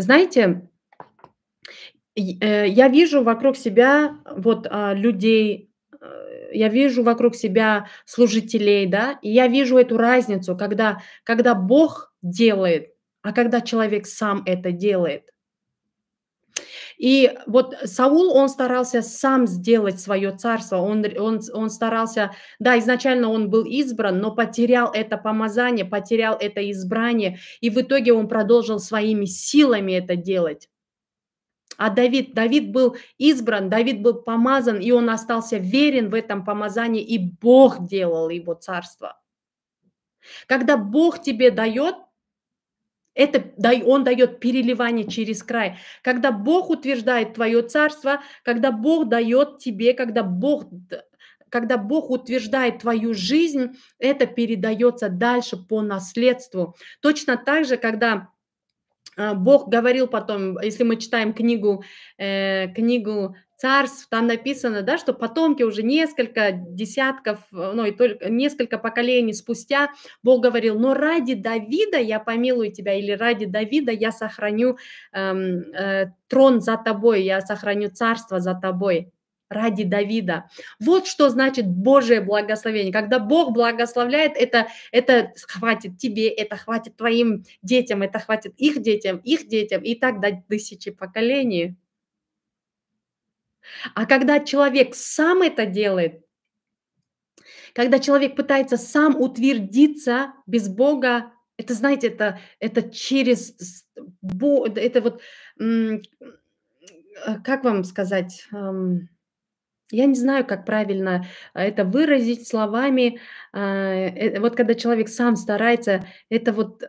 знаете, э, я вижу вокруг себя вот а, людей, э, я вижу вокруг себя служителей, да, и я вижу эту разницу, когда, когда Бог делает, а когда человек сам это делает. И вот Саул, он старался сам сделать свое царство, он, он, он старался, да, изначально он был избран, но потерял это помазание, потерял это избрание, и в итоге он продолжил своими силами это делать. А Давид, Давид был избран, Давид был помазан, и он остался верен в этом помазании, и Бог делал его царство. Когда Бог тебе дает, это он дает переливание через край. Когда Бог утверждает твое царство, когда Бог дает тебе, когда Бог когда Бог утверждает твою жизнь, это передается дальше по наследству. Точно так же, когда а, Бог говорил потом, если мы читаем книгу, э, книгу царств, там написано, да, что потомки уже несколько десятков, э, ну и только несколько поколений спустя Бог говорил, но ради Давида я помилую тебя, или ради Давида я сохраню эм, э, трон за тобой, я сохраню царство за тобой ради Давида. Вот что значит Божие благословение. Когда Бог благословляет, это, это хватит тебе, это хватит твоим детям, это хватит их детям, их детям и так до тысячи поколений. А когда человек сам это делает, когда человек пытается сам утвердиться без Бога, это, знаете, это, это через... Это вот... Э, как вам сказать? Эм, я не знаю, как правильно э, это выразить словами. Э, вот когда человек сам старается, это вот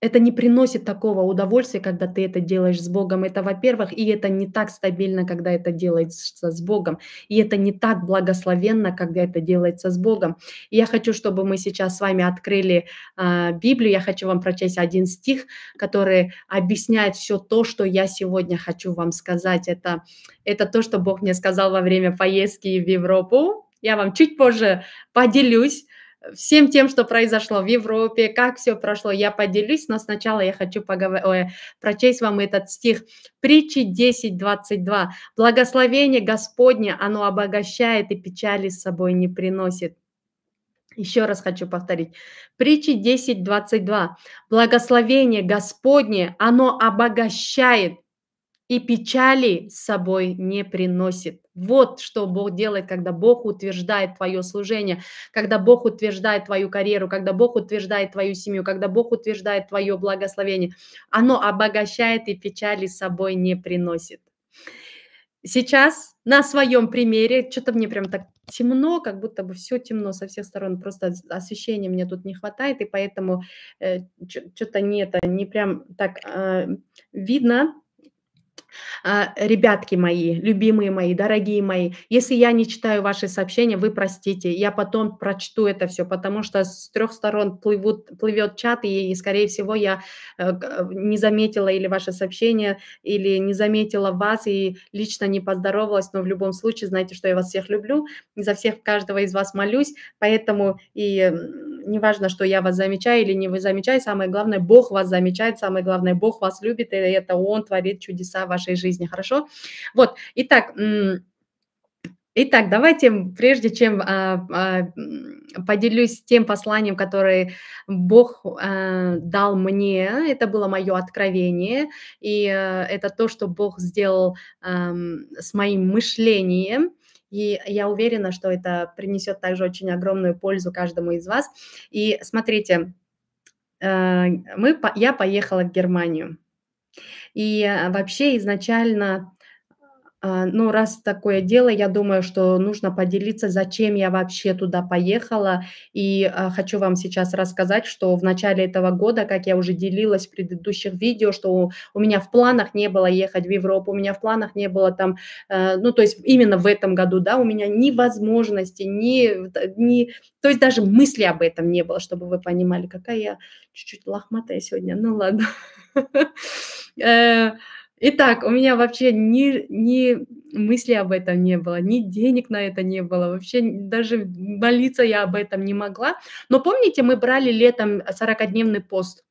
это не приносит такого удовольствия, когда ты это делаешь с Богом. Это, во-первых, и это не так стабильно, когда это делается с Богом. И это не так благословенно, когда это делается с Богом. И я хочу, чтобы мы сейчас с вами открыли э, Библию. Я хочу вам прочесть один стих, который объясняет все то, что я сегодня хочу вам сказать. Это, это то, что Бог мне сказал во время поездки в Европу. Я вам чуть позже поделюсь всем тем, что произошло в Европе, как все прошло, я поделюсь, но сначала я хочу поговор... Ой, прочесть вам этот стих. Притчи 10.22. «Благословение Господне, оно обогащает и печали с собой не приносит». Еще раз хочу повторить. Притчи 10.22. «Благословение Господне, оно обогащает и печали с собой не приносит. Вот что Бог делает, когда Бог утверждает твое служение, когда Бог утверждает твою карьеру, когда Бог утверждает твою семью, когда Бог утверждает твое благословение. Оно обогащает и печали с собой не приносит. Сейчас на своем примере, что-то мне прям так темно, как будто бы все темно со всех сторон, просто освещения мне тут не хватает, и поэтому э, что-то не это, не прям так э, видно, а, ребятки мои, любимые мои, дорогие мои, если я не читаю ваши сообщения, вы простите, я потом прочту это все, потому что с трех сторон плывут, плывет чат, и, и, скорее всего, я э, э, не заметила или ваше сообщение, или не заметила вас, и лично не поздоровалась, но в любом случае, знаете, что я вас всех люблю, за всех каждого из вас молюсь, поэтому и э, неважно, что я вас замечаю или не вы замечаете, самое главное, Бог вас замечает, самое главное, Бог вас любит, и это Он творит чудеса в вашей нашей жизни, хорошо? Вот, итак, Итак, давайте, прежде чем а, а, поделюсь тем посланием, которое Бог а, дал мне, это было мое откровение, и а, это то, что Бог сделал а, с моим мышлением. И я уверена, что это принесет также очень огромную пользу каждому из вас. И смотрите, а, мы, я поехала в Германию. И э, вообще изначально а, ну, раз такое дело, я думаю, что нужно поделиться, зачем я вообще туда поехала. И а, хочу вам сейчас рассказать, что в начале этого года, как я уже делилась в предыдущих видео, что у меня в планах не было ехать в Европу, у меня в планах не было там, э, ну, то есть именно в этом году, да, у меня ни возможности, ни, ни то есть даже мысли об этом не было, чтобы вы понимали, какая я чуть-чуть лохматая сегодня, ну ладно. Э, итак, у меня вообще ни, ни мысли об этом не было, ни денег на это не было, вообще даже молиться я об этом не могла. Но помните, мы брали летом 40-дневный пост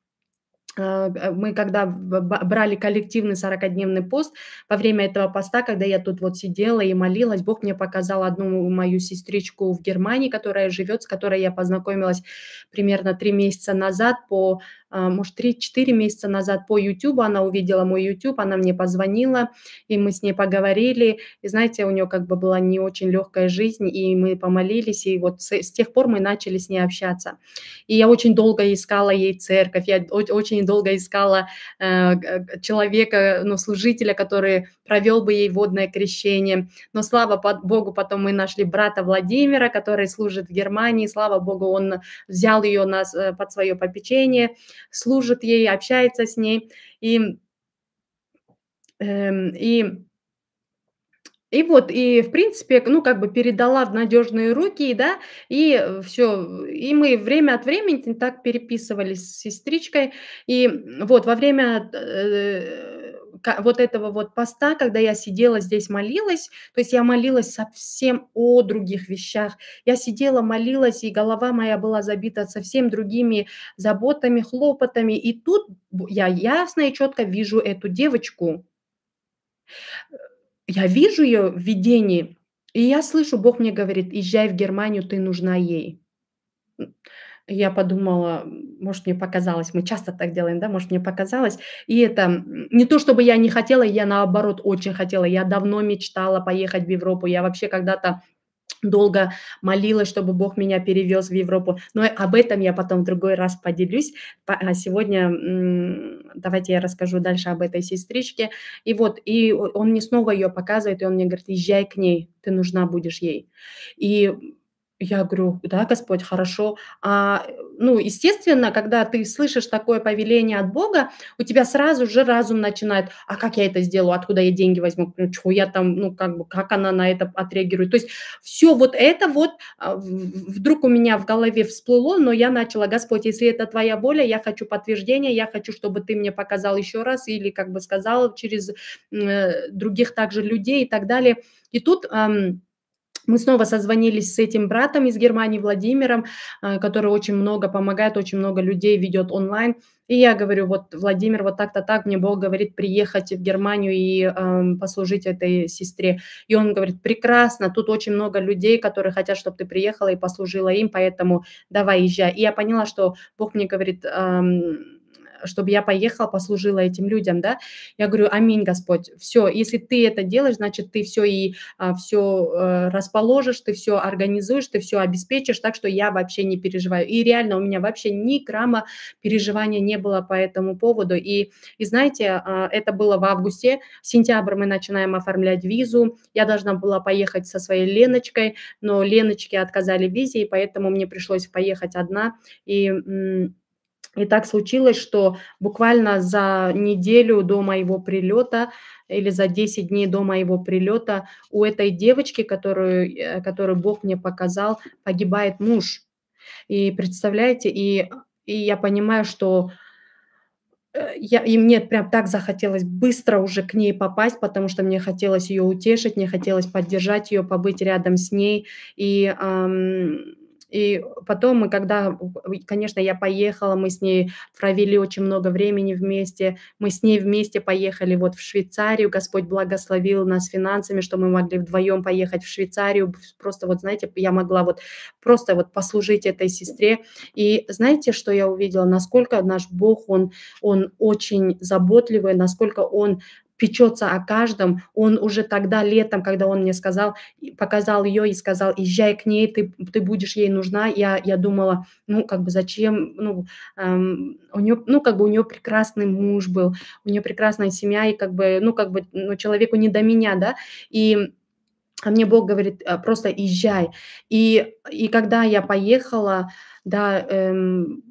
э, э, мы когда брали коллективный 40-дневный пост, во время этого поста, когда я тут вот сидела и молилась, Бог мне показал одну мою сестричку в Германии, которая живет, с которой я познакомилась примерно три месяца назад по а, может, 3-4 месяца назад по YouTube, она увидела мой YouTube, она мне позвонила, и мы с ней поговорили, и знаете, у нее как бы была не очень легкая жизнь, и мы помолились, и вот с, с тех пор мы начали с ней общаться. И я очень долго искала ей церковь, я очень долго искала э, человека, ну, служителя, который провел бы ей водное крещение, но слава Богу, потом мы нашли брата Владимира, который служит в Германии, слава Богу, он взял ее нас э, под свое попечение, служит ей, общается с ней. И, эм, и и вот, и в принципе, ну, как бы передала в надежные руки, да, и э, все. И мы время от времени так переписывались с сестричкой. И вот во время э, вот этого вот поста, когда я сидела здесь, молилась, то есть я молилась совсем о других вещах. Я сидела, молилась, и голова моя была забита совсем другими заботами, хлопотами. И тут я ясно и четко вижу эту девочку. Я вижу ее в видении, и я слышу, Бог мне говорит, езжай в Германию, ты нужна ей я подумала, может, мне показалось, мы часто так делаем, да, может, мне показалось. И это не то, чтобы я не хотела, я наоборот очень хотела. Я давно мечтала поехать в Европу. Я вообще когда-то долго молилась, чтобы Бог меня перевез в Европу. Но об этом я потом в другой раз поделюсь. А сегодня давайте я расскажу дальше об этой сестричке. И вот, и он мне снова ее показывает, и он мне говорит, езжай к ней, ты нужна будешь ей. И я говорю, да, Господь, хорошо. А, э, ну, естественно, когда ты слышишь такое повеление от Бога, у тебя сразу же разум начинает, а как я это сделаю, откуда я деньги возьму, ну, чего я там, ну, как бы, как она на это отреагирует. То есть все вот это вот а, вдруг у меня в голове всплыло, но я начала, Господь, если это твоя воля, я хочу подтверждения, я хочу, чтобы ты мне показал еще раз или как бы сказал через э, других также людей и так далее. И тут... Э, мы снова созвонились с этим братом из Германии, Владимиром, э, который очень много помогает, очень много людей ведет онлайн. И я говорю, вот, Владимир, вот так-то так, мне Бог говорит приехать в Германию и э, послужить этой сестре. И он говорит, прекрасно, тут очень много людей, которые хотят, чтобы ты приехала и послужила им, поэтому давай езжай. И я поняла, что Бог мне говорит... Э, чтобы я поехала, послужила этим людям, да. Я говорю, аминь, Господь, все, если ты это делаешь, значит, ты все и а, все э, расположишь, ты все организуешь, ты все обеспечишь, так что я вообще не переживаю. И реально у меня вообще ни грамма переживания не было по этому поводу. И, и знаете, а, это было в августе, в сентябрь мы начинаем оформлять визу, я должна была поехать со своей Леночкой, но Леночке отказали в визе, и поэтому мне пришлось поехать одна, и и так случилось, что буквально за неделю до моего прилета или за 10 дней до моего прилета у этой девочки, которую, э, которую Бог мне показал, погибает муж. И представляете, и, и я понимаю, что э, я, и мне прям так захотелось быстро уже к ней попасть, потому что мне хотелось ее утешить, мне хотелось поддержать ее, побыть рядом с ней. И эм, и потом мы, когда, конечно, я поехала, мы с ней провели очень много времени вместе, мы с ней вместе поехали вот в Швейцарию, Господь благословил нас финансами, что мы могли вдвоем поехать в Швейцарию, просто вот, знаете, я могла вот просто вот послужить этой сестре. И знаете, что я увидела? Насколько наш Бог, Он, он очень заботливый, насколько Он печется о каждом, он уже тогда летом, когда он мне сказал, показал ее и сказал, езжай к ней, ты, ты будешь ей нужна, я, я думала, ну, как бы зачем, ну, эм, у нее, ну, как бы у нее прекрасный муж был, у нее прекрасная семья, и как бы, ну, как бы, ну, человеку не до меня, да, и а мне Бог говорит, э, просто езжай. И, и когда я поехала, да, эм,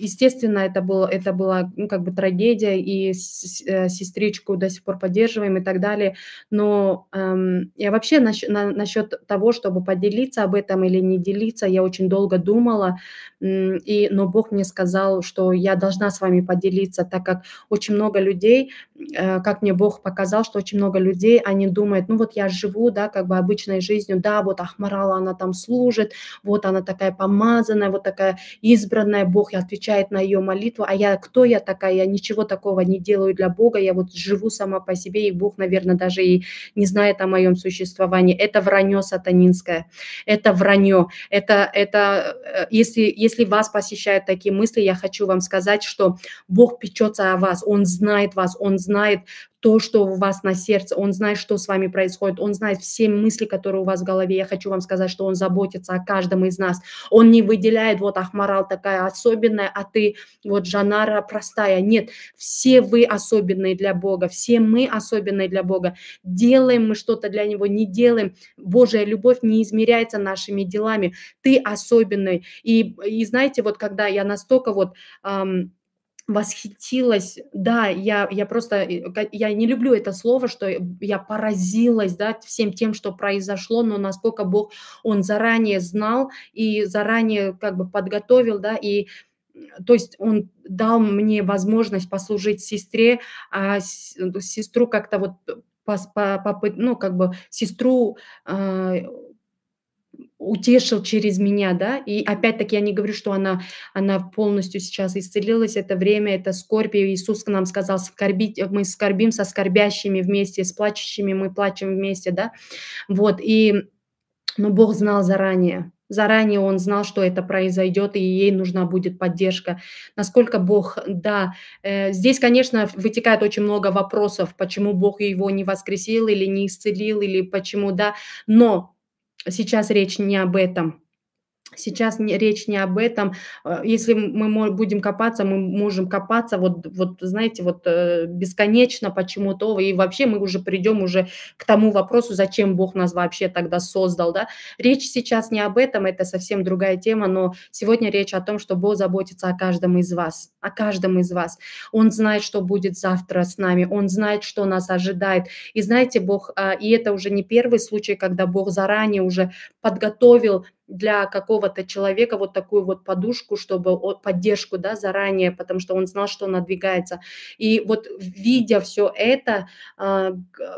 естественно, это было, это была ну, как бы трагедия, и с, э, сестричку до сих пор поддерживаем и так далее. Но эм, я вообще нас, на, насчет того, чтобы поделиться об этом или не делиться, я очень долго думала, и, но Бог мне сказал, что я должна с вами поделиться, так как очень много людей, э, как мне Бог показал, что очень много людей, они думают, ну вот я живу, да, как бы обычной жизнью, да, вот Ахмарала, она там служит, вот она такая помазанная, вот такая избранная, Бог, я отвечаю отвечает на ее молитву, а я кто я такая, я ничего такого не делаю для Бога, я вот живу сама по себе, и Бог, наверное, даже и не знает о моем существовании. Это вранье сатанинское, это вранье, это, это э, если, если вас посещают такие мысли, я хочу вам сказать, что Бог печется о вас, Он знает вас, Он знает, то, что у вас на сердце, он знает, что с вами происходит, он знает все мысли, которые у вас в голове. Я хочу вам сказать, что он заботится о каждом из нас. Он не выделяет, вот Ахмарал такая особенная, а ты вот Жанара простая. Нет, все вы особенные для Бога, все мы особенные для Бога. Делаем мы что-то для Него, не делаем. Божья любовь не измеряется нашими делами. Ты особенный. И, и знаете, вот когда я настолько вот... Эм, восхитилась, да, я, я просто, я не люблю это слово, что я поразилась, да, всем тем, что произошло, но насколько Бог, Он заранее знал и заранее как бы подготовил, да, и то есть он дал мне возможность послужить сестре, а сестру как-то вот, по, по, по, ну, как бы сестру э, утешил через меня, да, и опять-таки я не говорю, что она, она полностью сейчас исцелилась, это время, это скорбь, и Иисус к нам сказал, скорбить, мы скорбим со скорбящими вместе, с плачущими мы плачем вместе, да, вот, и, но Бог знал заранее, заранее он знал, что это произойдет, и ей нужна будет поддержка. Насколько Бог, да, э, здесь, конечно, вытекает очень много вопросов, почему Бог его не воскресил или не исцелил, или почему, да, но сейчас речь не об этом. Сейчас не, речь не об этом. Э, если мы будем копаться, мы можем копаться, вот, вот знаете, вот э, бесконечно почему-то, и вообще мы уже придем уже к тому вопросу, зачем Бог нас вообще тогда создал, да. Речь сейчас не об этом, это совсем другая тема, но сегодня речь о том, что Бог заботится о каждом из вас, о каждом из вас. Он знает, что будет завтра с нами, Он знает, что нас ожидает. И знаете, Бог, а, и это уже не первый случай, когда Бог заранее уже подготовил для какого-то человека вот такую вот подушку, чтобы поддержку, да, заранее, потому что он знал, что он надвигается. И вот видя все это, а,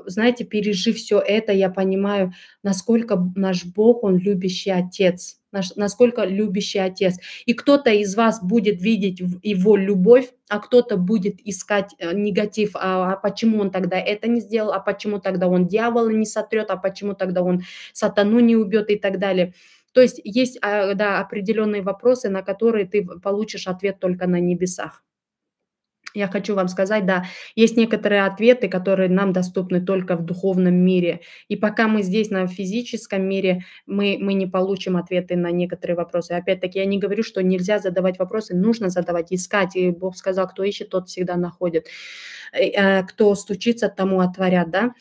знаете, пережив все это, я понимаю, насколько наш Бог, Он любящий Отец, насколько любящий Отец. И кто-то из вас будет видеть Его любовь, а кто-то будет искать э, негатив, а, а почему он тогда это не сделал, а почему тогда он дьявола не сотрет, а почему тогда он сатану не убьет и так далее. То есть есть а, да, определенные вопросы, на которые ты получишь ответ только на небесах. Я хочу вам сказать, да, есть некоторые ответы, которые нам доступны только в духовном мире. И пока мы здесь, на физическом мире, мы, мы не получим ответы на некоторые вопросы. Опять-таки, я не говорю, что нельзя задавать вопросы, нужно задавать, искать. И Бог сказал, кто ищет, тот всегда находит. Э, э, кто стучится, тому отворят, да.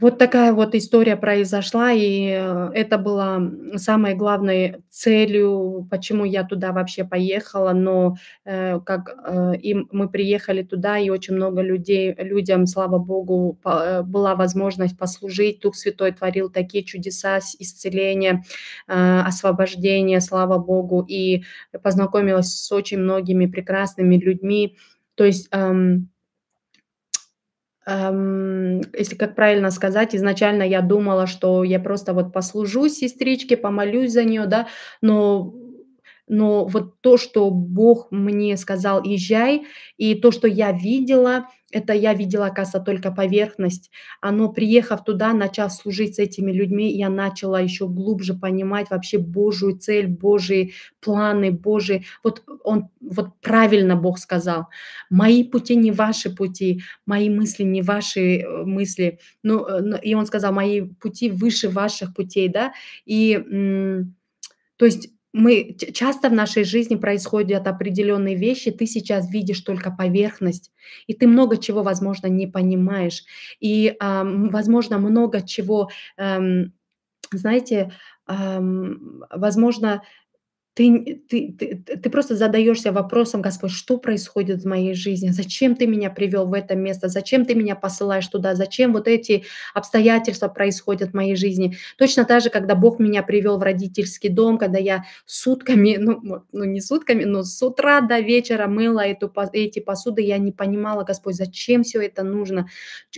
Вот такая вот история произошла, и э, это было самой главной целью, почему я туда вообще поехала. Но э, как э, и мы приехали туда, и очень много людей, людям, слава богу, по, э, была возможность послужить. Дух Святой творил такие чудеса исцеления, э, освобождения, слава богу, и познакомилась с очень многими прекрасными людьми. То есть... Э, Эм, если как правильно сказать, изначально я думала, что я просто вот послужу сестричке, помолюсь за нее, да, но но вот то, что Бог мне сказал, езжай, и то, что я видела – это я видела, оказывается, только поверхность. Оно, приехав туда, начав служить с этими людьми, я начала еще глубже понимать вообще Божью цель, Божьи планы, Божьи... Вот он, вот правильно Бог сказал. Мои пути не ваши пути, мои мысли не ваши э, мысли. Ну, э, ну, и он сказал, мои пути выше ваших путей, да. И, то есть, мы часто в нашей жизни происходят определенные вещи, ты сейчас видишь только поверхность, и ты много чего, возможно, не понимаешь, и, эм, возможно, много чего, эм, знаете, эм, возможно, ты, ты, ты, ты просто задаешься вопросом, Господь, что происходит в моей жизни? Зачем ты меня привел в это место? Зачем ты меня посылаешь туда? Зачем вот эти обстоятельства происходят в моей жизни? Точно так же, когда Бог меня привел в родительский дом, когда я сутками, ну, ну не сутками, но с утра до вечера мыла эту, эти посуды, я не понимала, Господь, зачем все это нужно?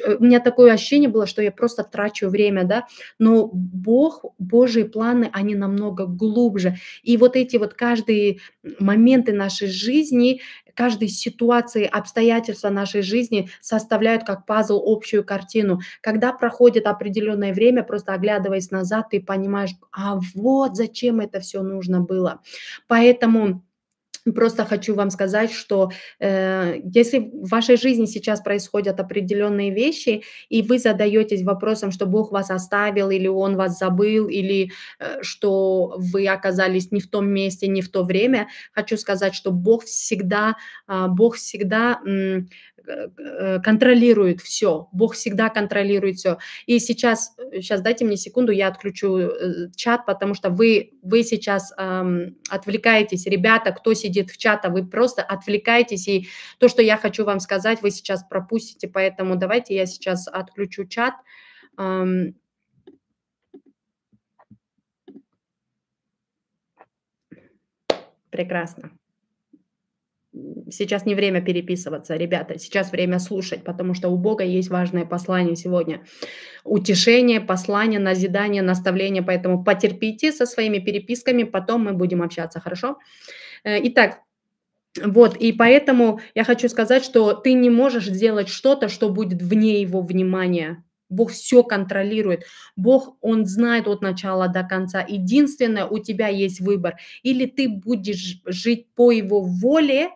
Э, у меня такое ощущение было, что я просто трачу время, да? Но Бог, Божьи планы, они намного глубже. И вот эти эти вот каждые моменты нашей жизни, каждой ситуации, обстоятельства нашей жизни составляют как пазл общую картину. Когда проходит определенное время, просто оглядываясь назад, ты понимаешь, а вот зачем это все нужно было. Поэтому Просто хочу вам сказать, что э, если в вашей жизни сейчас происходят определенные вещи, и вы задаетесь вопросом, что Бог вас оставил, или Он вас забыл, или э, что вы оказались не в том месте, не в то время, хочу сказать, что Бог всегда, э, Бог всегда э, Э, контролирует все. Бог всегда контролирует все. И сейчас, сейчас э, дайте мне секунду, я отключу э, чат, потому что вы, вы сейчас эм, отвлекаетесь. Ребята, кто сидит в чате, а вы просто отвлекаетесь. И то, что я хочу вам сказать, вы сейчас пропустите. Поэтому давайте я сейчас отключу чат. Эм, прекрасно сейчас не время переписываться, ребята, сейчас время слушать, потому что у Бога есть важное послание сегодня. Утешение, послание, назидание, наставление, поэтому потерпите со своими переписками, потом мы будем общаться, хорошо? Э, итак, вот, и поэтому я хочу сказать, что ты не можешь сделать что-то, что будет вне его внимания, Бог все контролирует. Бог, Он знает от начала до конца. Единственное, у тебя есть выбор. Или ты будешь жить по Его воле,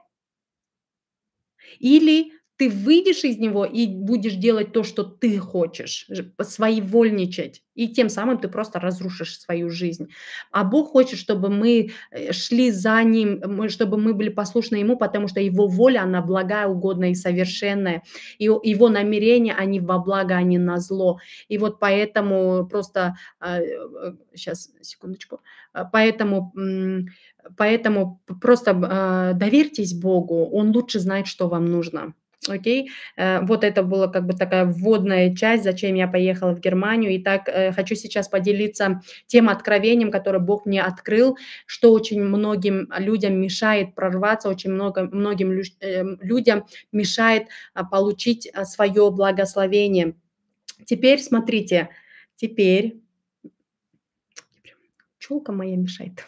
или ты выйдешь из него и будешь делать то, что ты хочешь, своевольничать. И тем самым ты просто разрушишь свою жизнь. А Бог хочет, чтобы мы э, шли за Ним, чтобы мы были послушны Ему, потому что Его воля, она благая, угодная и совершенная. И Его намерения, они во благо, они а на зло. И вот поэтому просто... Сейчас, а, э, э, секундочку. А, поэтому Поэтому просто э, доверьтесь Богу, Он лучше знает, что вам нужно. Окей, э, вот это была как бы такая вводная часть, зачем я поехала в Германию. И так э, хочу сейчас поделиться тем откровением, которое Бог мне открыл, что очень многим людям мешает прорваться, очень много, многим эм, людям мешает а, получить а, свое благословение. Теперь смотрите, теперь... Челка моя мешает.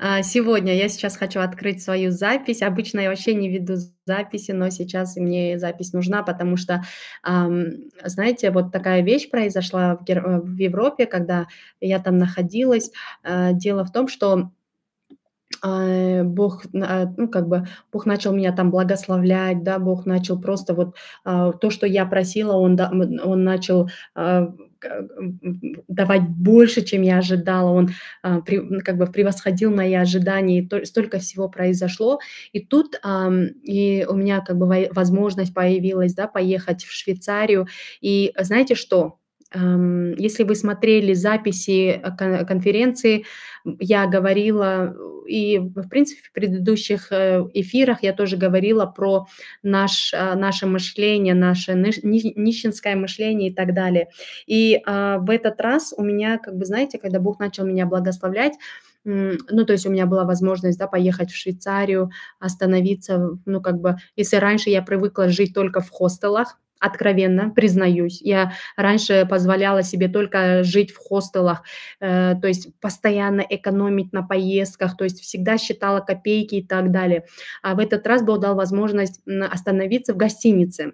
А, сегодня я сейчас хочу открыть свою запись. Обычно я вообще не веду записи, но сейчас мне запись нужна, потому что, знаете, вот такая вещь произошла в, э, Европе, когда я там находилась. А, дело в том, что а, Бог, ну, как бы, Бог начал меня там благословлять, да, Бог начал просто вот то, что я просила, Он, он начал Э, давать больше, чем я ожидала, он э, при, как бы превосходил мои ожидания, и то, столько всего произошло. И тут э, и у меня как бы возможность появилась, да, поехать в Швейцарию. И знаете что? Если вы смотрели записи э, конференции, я говорила и, в принципе, в предыдущих э, эфирах я тоже говорила про наш, э, наше мышление, наше нищенское мышление и так далее. И а, в этот раз у меня, как бы, знаете, когда Бог начал меня благословлять, ну, то есть у меня была возможность, да, поехать в Швейцарию, остановиться, ну, как бы, если раньше я привыкла жить только в хостелах, откровенно признаюсь. Я раньше позволяла себе только жить в хостелах, э, то есть постоянно экономить на поездках, то есть всегда считала копейки и так далее. А в этот раз был дал возможность остановиться в гостинице.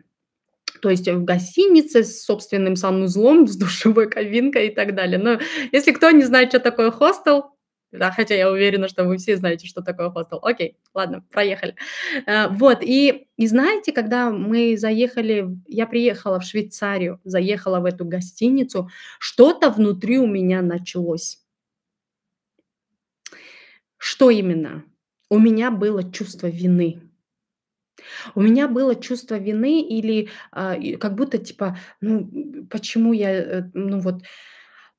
То есть в гостинице с собственным санузлом, с душевой кабинкой и так далее. Но если кто не знает, что такое хостел, да, хотя я уверена, что вы все знаете, что такое хостел. Окей, ладно, проехали. Э, вот, и, и знаете, когда мы заехали, я приехала в Швейцарию, заехала в эту гостиницу, что-то внутри у меня началось. Что именно? У меня было чувство вины. У меня было чувство вины или э, как будто типа, ну почему я, э, ну вот,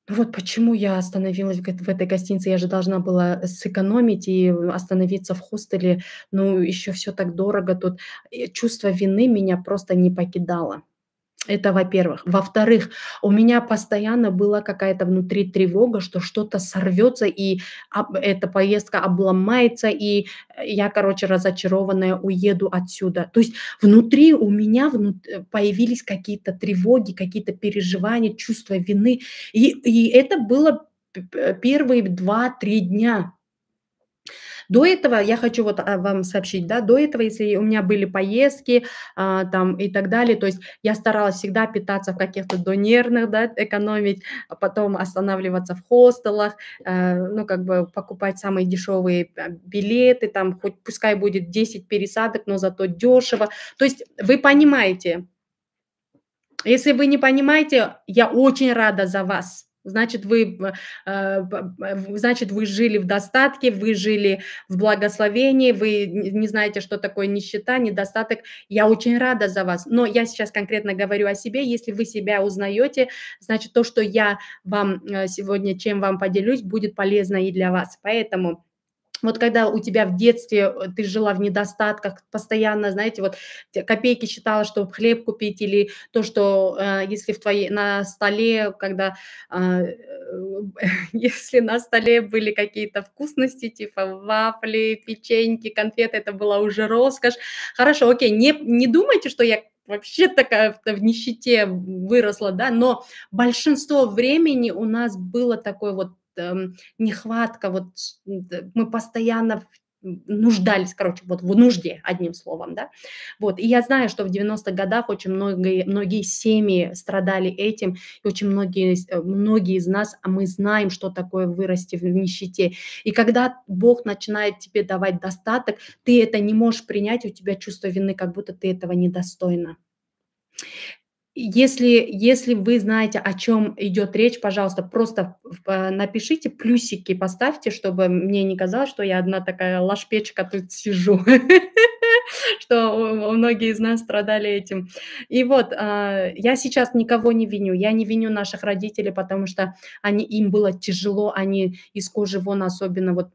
ну вот почему я остановилась в этой гостинице, я же должна была э, сэкономить и э, остановиться в хостеле, ну еще все так дорого тут. чувство вины меня просто не покидало. Это во-первых. Во-вторых, у меня постоянно была какая-то внутри тревога, что что-то сорвется, и об, эта поездка обломается, и э, я, короче, разочарованная уеду отсюда. То есть внутри у меня внут... Э, появились какие-то тревоги, какие-то переживания, чувство вины. И, и это было первые два-три дня до этого я хочу вот а, вам сообщить, да, до этого, если у меня были поездки а, там и так далее, то есть я старалась всегда питаться в каких-то донерных, да, экономить, а потом останавливаться в хостелах, а, ну, как бы покупать самые дешевые э, билеты, там, хоть пускай будет 10 пересадок, но зато дешево. То есть вы понимаете, если вы не понимаете, я очень рада за вас. Значит, вы, э, значит, вы жили в достатке, вы жили в благословении, вы не знаете, что такое нищета, недостаток. Я очень рада за вас. Но я сейчас конкретно говорю о себе. Если вы себя узнаете, значит, то, что я вам э, сегодня, чем вам поделюсь, будет полезно и для вас. Поэтому вот когда у тебя в детстве э, ты жила в недостатках, постоянно, знаете, вот копейки считала, чтобы хлеб купить, или то, что э, если в твоей, на столе, когда, а, э, если на столе были какие-то вкусности, типа вафли, печеньки, конфеты, это была уже роскошь. Хорошо, окей, не, не думайте, что я вообще такая в нищете выросла, да, но большинство времени у нас было такое вот Эм, нехватка, вот мы постоянно нуждались, короче, вот в нужде, одним словом, да. Вот, и я знаю, что в 90-х годах очень многие, многие семьи страдали этим, и очень многие, э, многие из нас, а мы знаем, что такое вырасти в нищете. И когда Бог начинает тебе давать достаток, ты это не можешь принять, у тебя чувство вины, как будто ты этого недостойна. Если, если вы знаете, о чем идет речь, пожалуйста, просто э, напишите плюсики, поставьте, чтобы мне не казалось, что я одна такая лашпечка тут сижу, что многие из нас страдали этим. И вот а, я сейчас никого не виню, я не виню наших родителей, потому что они, им было тяжело, они из кожи вон особенно вот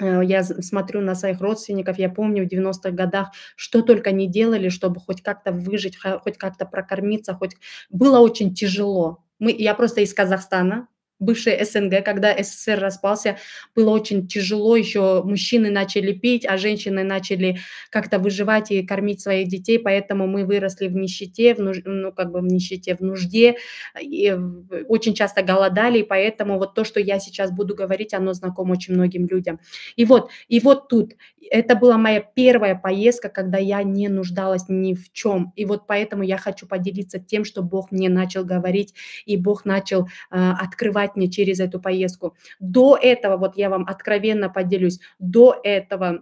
Э, я смотрю на своих родственников, я помню в 90-х годах, что только не делали, чтобы хоть как-то выжить, хоть как-то прокормиться, хоть было очень тяжело. Мы, я просто из Казахстана, бывшей СНГ, когда СССР распался, было очень тяжело, еще мужчины начали пить, а женщины начали как-то выживать и кормить своих детей, поэтому мы выросли в нищете, в нуж... ну, как бы в нищете, в нужде, и очень часто голодали, и поэтому вот то, что я сейчас буду говорить, оно знакомо очень многим людям. И вот, и вот тут, это была моя первая поездка, когда я не нуждалась ни в чем, и вот поэтому я хочу поделиться тем, что Бог мне начал говорить, и Бог начал э, открывать давать мне через эту поездку. До этого, вот я вам откровенно поделюсь, до этого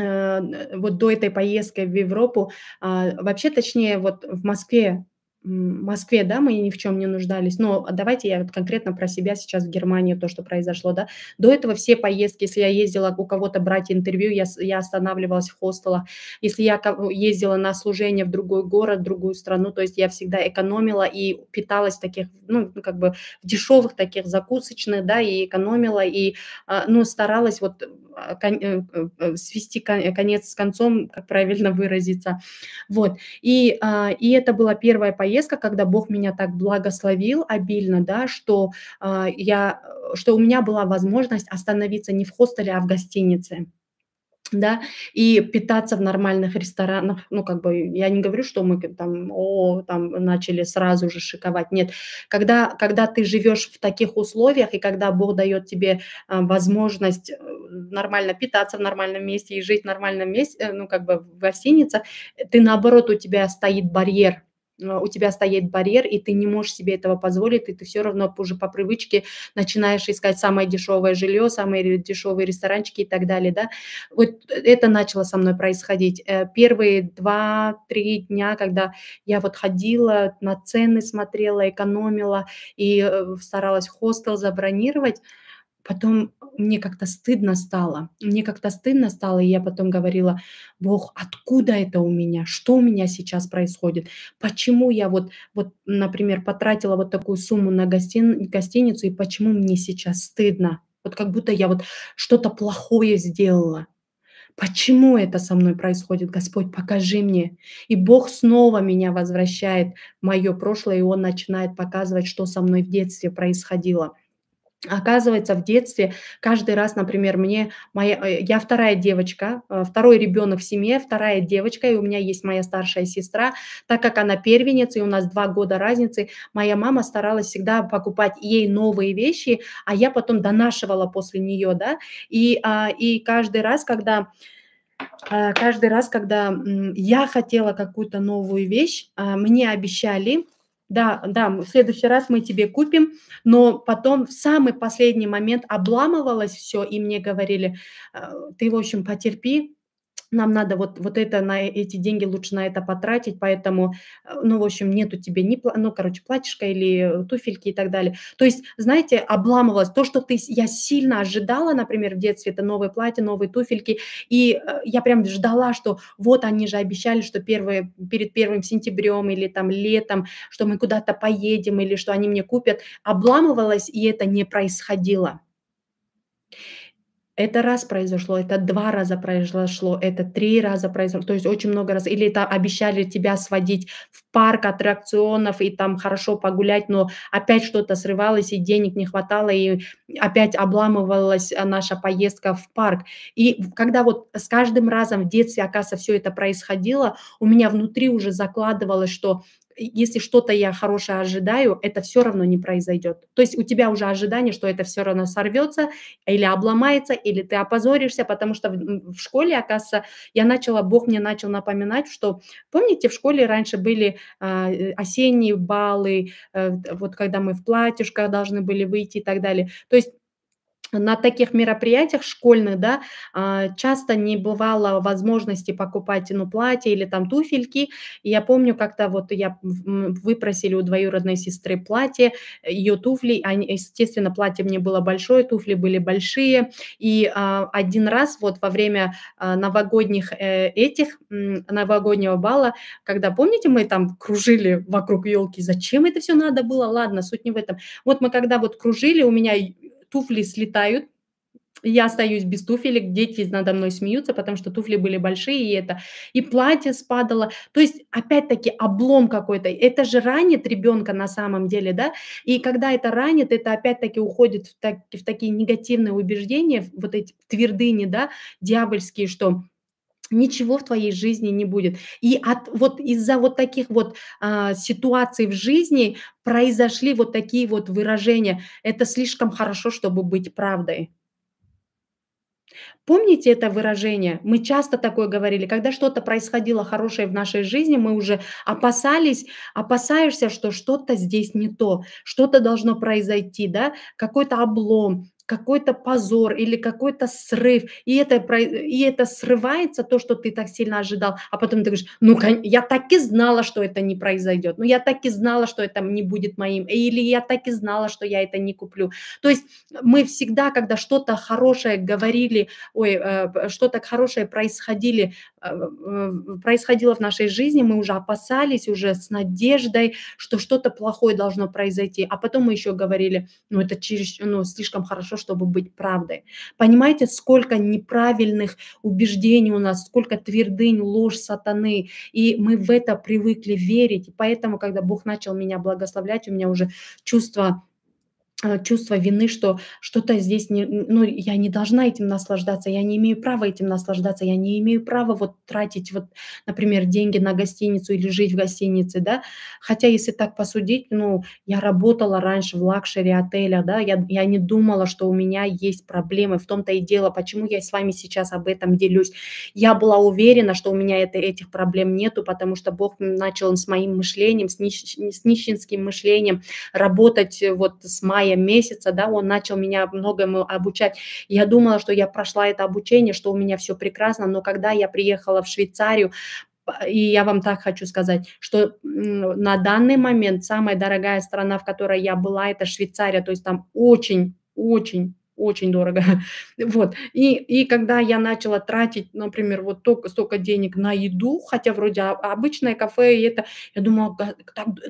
э, вот до этой поездки в Европу, а, вообще точнее вот в Москве Москве, да, мы ни в чем не нуждались, но давайте я вот конкретно про себя сейчас в Германию, то, что произошло, да, до этого все поездки, если я ездила у кого-то брать интервью, я, я останавливалась в хостелах, если я ездила на служение в другой город, в другую страну, то есть я всегда экономила и питалась таких, ну, ну, как бы дешевых таких закусочных, да, и экономила, и, а, ну, старалась вот а, э, э, свести конец с концом, как правильно выразиться, вот, и, а, и это была первая поездка, отрезка, когда Бог меня так благословил обильно, да, что э, я, что у меня была возможность остановиться не в хостеле, а в гостинице да, и питаться в нормальных ресторанах, ну, как бы, я не говорю, что мы там, о, там, начали сразу же шиковать, нет, когда, когда ты живешь в таких условиях, и когда Бог дает тебе а, возможность э, нормально питаться в нормальном месте и жить в нормальном месте, э, ну, как бы, в гостинице, э, ты, наоборот, у тебя стоит барьер, Э, у тебя стоит барьер, и ты не можешь себе этого позволить, и ты все равно уже по привычке начинаешь искать самое дешевое жилье, самые дешевые ресторанчики и так далее, да. Вот это начало со мной происходить. Э, первые два-три дня, когда я вот ходила, на цены смотрела, экономила и э, старалась хостел забронировать, Потом мне как-то стыдно стало. Мне как-то стыдно стало, и я потом говорила, Бог, откуда это у меня? Что у меня сейчас происходит? Почему я вот, вот например, потратила вот такую сумму на гостин, гостиницу, и почему мне сейчас стыдно? Вот как будто я вот что-то плохое сделала. Почему это со мной происходит, Господь, покажи мне. И Бог снова меня возвращает в мое прошлое, и Он начинает показывать, что со мной в детстве происходило – Оказывается, в детстве каждый раз, например, мне моя, э, я вторая девочка, э, второй ребенок в семье, вторая девочка, и у меня есть моя старшая сестра. Так как она первенец, и у нас два года разницы, моя мама старалась всегда покупать ей новые вещи, а я потом донашивала после нее, да. И, а, и каждый раз, когда э, каждый раз, когда я хотела какую-то новую вещь, а, мне обещали, да, да, в следующий раз мы тебе купим, но потом в самый последний момент обламывалось все, и мне говорили, «Э, ты, в общем, потерпи, нам надо вот, вот это, на э, эти деньги лучше на это потратить, поэтому, э, ну, в общем, нету тебе ни, ну, короче, платьишко или туфельки и так далее. То есть, знаете, обламывалось то, что ты, я сильно ожидала, например, в детстве, это новые платья, новые туфельки, и э, я прям ждала, что вот они же обещали, что первые, перед первым сентябрем или там летом, что мы куда-то поедем или что они мне купят. Обламывалось, и это не происходило это раз произошло, это два раза произошло, это три раза произошло, то есть очень много раз. Или это обещали тебя сводить в парк аттракционов и там хорошо погулять, но опять что-то срывалось, и денег не хватало, и опять обламывалась а, наша поездка в парк. И когда вот с каждым разом в детстве, оказывается, все это происходило, у меня внутри уже закладывалось, что если что-то я хорошее ожидаю, это все равно не произойдет. То есть у тебя уже ожидание, что это все равно сорвется или обломается, или ты опозоришься, потому что в, в школе, оказывается, я начала, Бог мне начал напоминать, что, помните, в школе раньше были э, осенние баллы, э, вот когда мы в платьюшках должны были выйти и так далее. То есть на таких мероприятиях школьных, да, а, часто не бывало возможности покупать, ну, платье или там туфельки. И я помню, как-то вот я выпросили у двоюродной сестры платье, ее туфли, они, естественно, платье мне было большое, туфли были большие. И а, один раз вот во время а, новогодних э, этих, новогоднего бала, когда, помните, мы там кружили вокруг елки, зачем это все надо было? Ладно, суть не в этом. Вот мы когда вот кружили, у меня туфли слетают, я остаюсь без туфелек, дети надо мной смеются, потому что туфли были большие, и это. И платье спадало. То есть, опять-таки, облом какой-то. Это же ранит ребенка на самом деле, да? И когда это ранит, это опять-таки уходит в, так, в такие негативные убеждения, вот эти твердыни, да, дьявольские, что ничего в твоей жизни не будет. И от, вот из-за вот таких вот а, ситуаций в жизни произошли вот такие вот выражения. Это слишком хорошо, чтобы быть правдой. Помните это выражение? Мы часто такое говорили, когда что-то происходило хорошее в нашей жизни, мы уже опасались, опасаешься, что что-то здесь не то, что-то должно произойти, да, какой-то облом, какой-то позор или какой-то срыв, и это, и это срывается, то, что ты так сильно ожидал, а потом ты говоришь, ну, я так и знала, что это не произойдет, ну, я так и знала, что это не будет моим, или я так и знала, что я это не куплю. То есть мы всегда, когда что-то хорошее говорили, ой, э, что-то хорошее происходили, э, э, происходило в нашей жизни, мы уже опасались, уже с надеждой, что что-то плохое должно произойти, а потом мы еще говорили, ну, это через, ну, слишком хорошо, чтобы быть правдой. Понимаете, сколько неправильных убеждений у нас, сколько твердынь, ложь сатаны, и мы в это привыкли верить. И поэтому, когда Бог начал меня благословлять, у меня уже чувство Э, чувство вины, что что-то здесь не, ну, я не должна этим наслаждаться, я не имею права этим наслаждаться, я не имею права вот тратить вот, например, деньги на гостиницу или жить в гостинице, да, хотя если так посудить, ну, я работала раньше в лакшери отеля, да, я, я не думала, что у меня есть проблемы, в том-то и дело, почему я с вами сейчас об этом делюсь, я была уверена, что у меня это, этих проблем нету, потому что Бог начал с моим мышлением, с, нищ, с нищенским мышлением работать э, вот с моей мая месяца, да, он начал меня многому обучать. Я думала, что я прошла это обучение, что у меня все прекрасно, но когда я приехала в Швейцарию, и я вам так хочу сказать, что на данный момент самая дорогая страна, в которой я была, это Швейцария, то есть там очень, очень очень дорого. Вот. И, и когда я начала тратить, например, вот только столько денег на еду, хотя вроде а, обычное кафе, и это, я думала, так,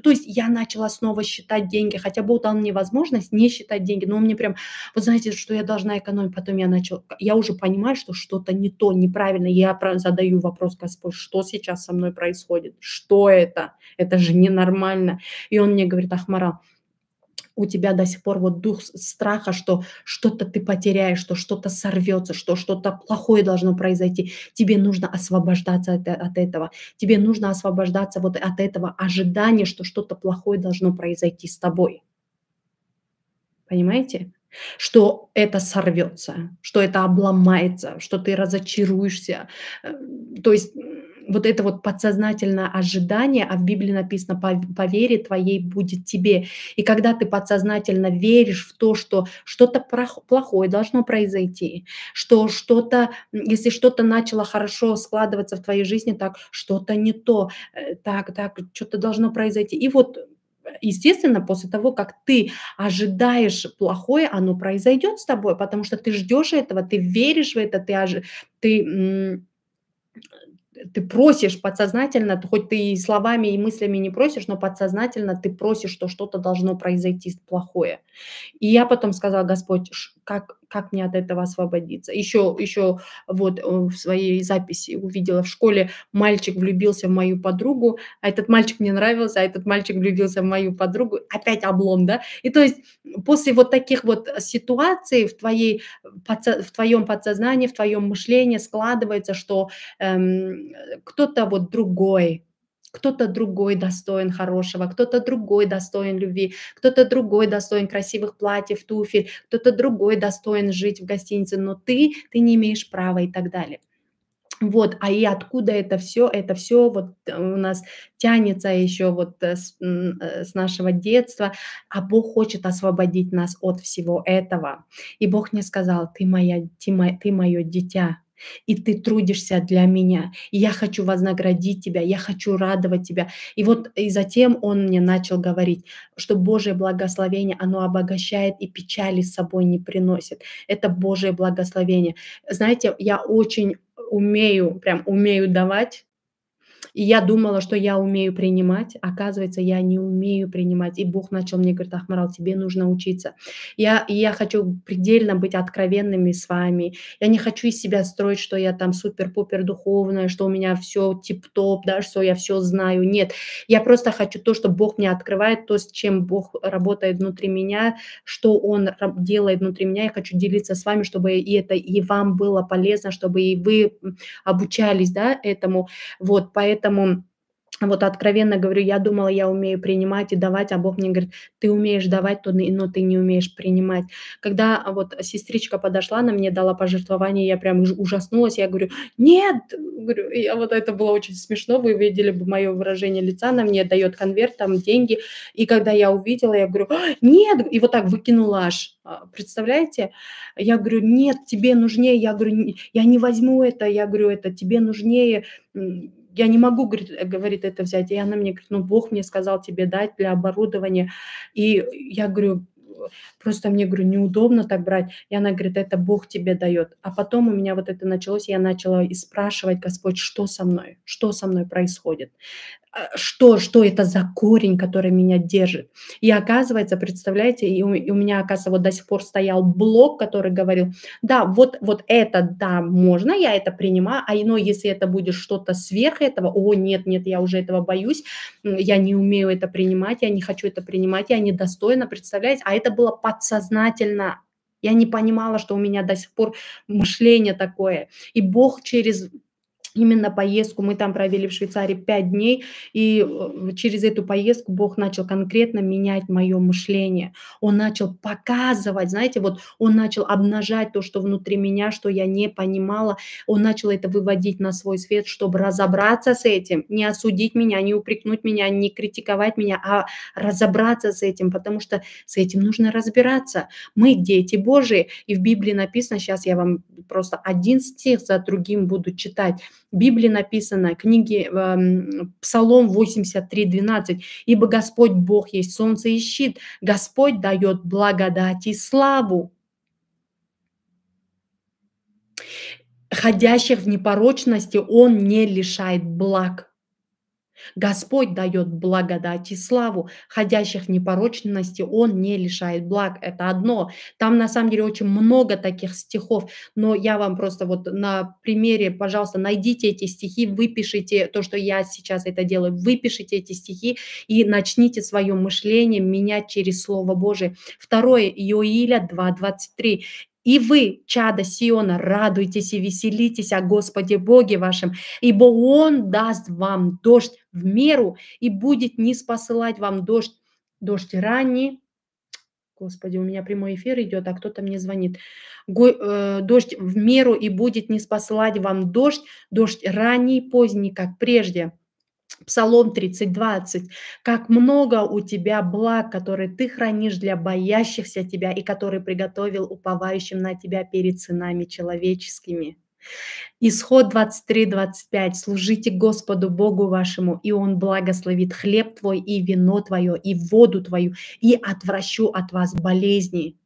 то есть я начала снова считать деньги, хотя Бог дал мне возможность не считать деньги, но мне прям, вот знаете, что я должна экономить, потом я начала, я уже понимаю, что что-то не то, неправильно, я задаю вопрос Господь, что сейчас со мной происходит, что это, это же ненормально. И он мне говорит, Ахмара у тебя до сих пор вот дух страха, что что-то ты потеряешь, что что-то сорвется, что что-то плохое должно произойти, тебе нужно освобождаться от, от этого. Тебе нужно освобождаться вот от этого ожидания, что что-то плохое должно произойти с тобой. Понимаете? что это сорвется, что это обломается, что ты разочаруешься. Э, то есть вот это вот подсознательное ожидание, а в Библии написано «по вере твоей будет тебе». И когда ты подсознательно веришь в то, что что-то плохое должно произойти, что что-то, если что-то начало хорошо складываться в твоей жизни, так что-то не то, э, так, так, что-то должно произойти. И вот естественно, после того, как ты ожидаешь плохое, оно произойдет с тобой, потому что ты ждешь этого, ты веришь в это, ты, ты ты просишь подсознательно, хоть ты и словами, и мыслями не просишь, но подсознательно ты просишь, что что-то должно произойти плохое. И я потом сказала, Господь, как, как мне от этого освободиться. Еще, еще вот э, в своей записи увидела в школе, мальчик влюбился в мою подругу, а этот мальчик мне нравился, а этот мальчик влюбился в мою подругу, опять облом, да. И то есть после вот таких вот э, ситуаций в, твоей, э, в твоем подсознании, в твоем мышлении складывается, что эм, кто-то вот другой, кто-то другой достоин хорошего, кто-то другой достоин любви, кто-то другой достоин красивых платьев, туфель, кто-то другой достоин жить в гостинице, но ты, ты не имеешь права и так далее. Вот, а и откуда это все? Это все вот э, у нас тянется еще вот э, с, э, с нашего детства, а Бог хочет освободить нас от всего этого. И Бог мне сказал, ты, моя, ты, мо, ты мое дитя, и ты трудишься для меня, и я хочу вознаградить тебя, я хочу радовать тебя. И вот и затем он мне начал говорить, что Божье благословение, оно обогащает и печали с собой не приносит. Это Божье благословение. Знаете, я очень умею, прям умею давать и я думала, что я умею принимать. Оказывается, я не умею принимать. И Бог начал мне говорить, Ахмарал, тебе нужно учиться. Я, и я хочу предельно быть откровенными с вами. Я не хочу из себя строить, что я там супер-пупер духовная, что у меня все тип-топ, да, что я все знаю. Нет, я просто хочу то, что Бог мне открывает, то, с чем Бог работает внутри меня, что Он делает внутри меня. Я хочу делиться с вами, чтобы и это и вам было полезно, чтобы и вы обучались, да, этому. Вот, поэтому Поэтому вот откровенно говорю, я думала, я умею принимать и давать, а Бог мне говорит, ты умеешь давать, но ты не умеешь принимать. Когда вот сестричка подошла она мне, дала пожертвование, я прям ужаснулась, я говорю, нет, говорю, я, вот это было очень смешно, вы видели бы мое выражение лица, Она мне дает конверт, там деньги, и когда я увидела, я говорю, «А, нет, и вот так выкинула аж, а, представляете? Я говорю, нет, тебе нужнее, я говорю, я не возьму это, я говорю, это тебе нужнее, я не могу, говорит, э, говорит, это взять. И она мне говорит, ну, Бог мне сказал тебе дать для оборудования. И я говорю, просто мне, говорю, неудобно так брать. И она говорит, это Бог тебе дает. А потом у меня вот это началось, я начала и спрашивать, Господь, что со мной, что со мной происходит, а, что, что это за корень, который меня держит. И оказывается, представляете, и у, и у меня, оказывается, вот до сих пор стоял блок, который говорил, да, вот, вот это, да, можно, я это принимаю, а ино, если это будет что-то сверх этого, о, нет, нет, я уже этого боюсь, я не умею это принимать, я не хочу это принимать, я недостойна, представляете, а это это было подсознательно. Я не понимала, что у меня до сих пор мышление такое. И Бог через именно поездку. Мы там провели в Швейцарии пять дней, и э, через эту поездку Бог начал конкретно менять мое мышление. Он начал показывать, знаете, вот он начал обнажать то, что внутри меня, что я не понимала. Он начал это выводить на свой свет, чтобы разобраться с этим, не осудить меня, не упрекнуть меня, не критиковать меня, а разобраться с этим, потому что с этим нужно разбираться. Мы дети Божии, и в Библии написано, сейчас я вам просто один стих за другим буду читать, Библии написано, книги Псалом 83:12, «Ибо Господь Бог есть солнце и щит, Господь дает благодать и славу». Ходящих в непорочности Он не лишает благ. Господь дает благодать и славу. Ходящих в непорочности Он не лишает благ. Это одно. Там на самом деле очень много таких стихов. Но я вам просто вот на примере, пожалуйста, найдите эти стихи, выпишите то, что я сейчас это делаю, выпишите эти стихи и начните свое мышление менять через Слово Божие. Второе, Иоиля 2.23. И вы, чада Сиона, радуйтесь и веселитесь о Господе Боге вашем, ибо Он даст вам дождь в меру и будет не спосылать вам дождь, дождь ранний, Господи, у меня прямой эфир идет, а кто-то мне звонит. Го, э, дождь в меру и будет не спосылать вам дождь, дождь ранний, поздний, как прежде. Псалом 30.20. «Как много у тебя благ, которые ты хранишь для боящихся тебя и которые приготовил уповающим на тебя перед сынами человеческими». Исход 23:25, «Служите Господу Богу вашему, и Он благословит хлеб твой и вино твое, и воду твою, и отвращу от вас болезни».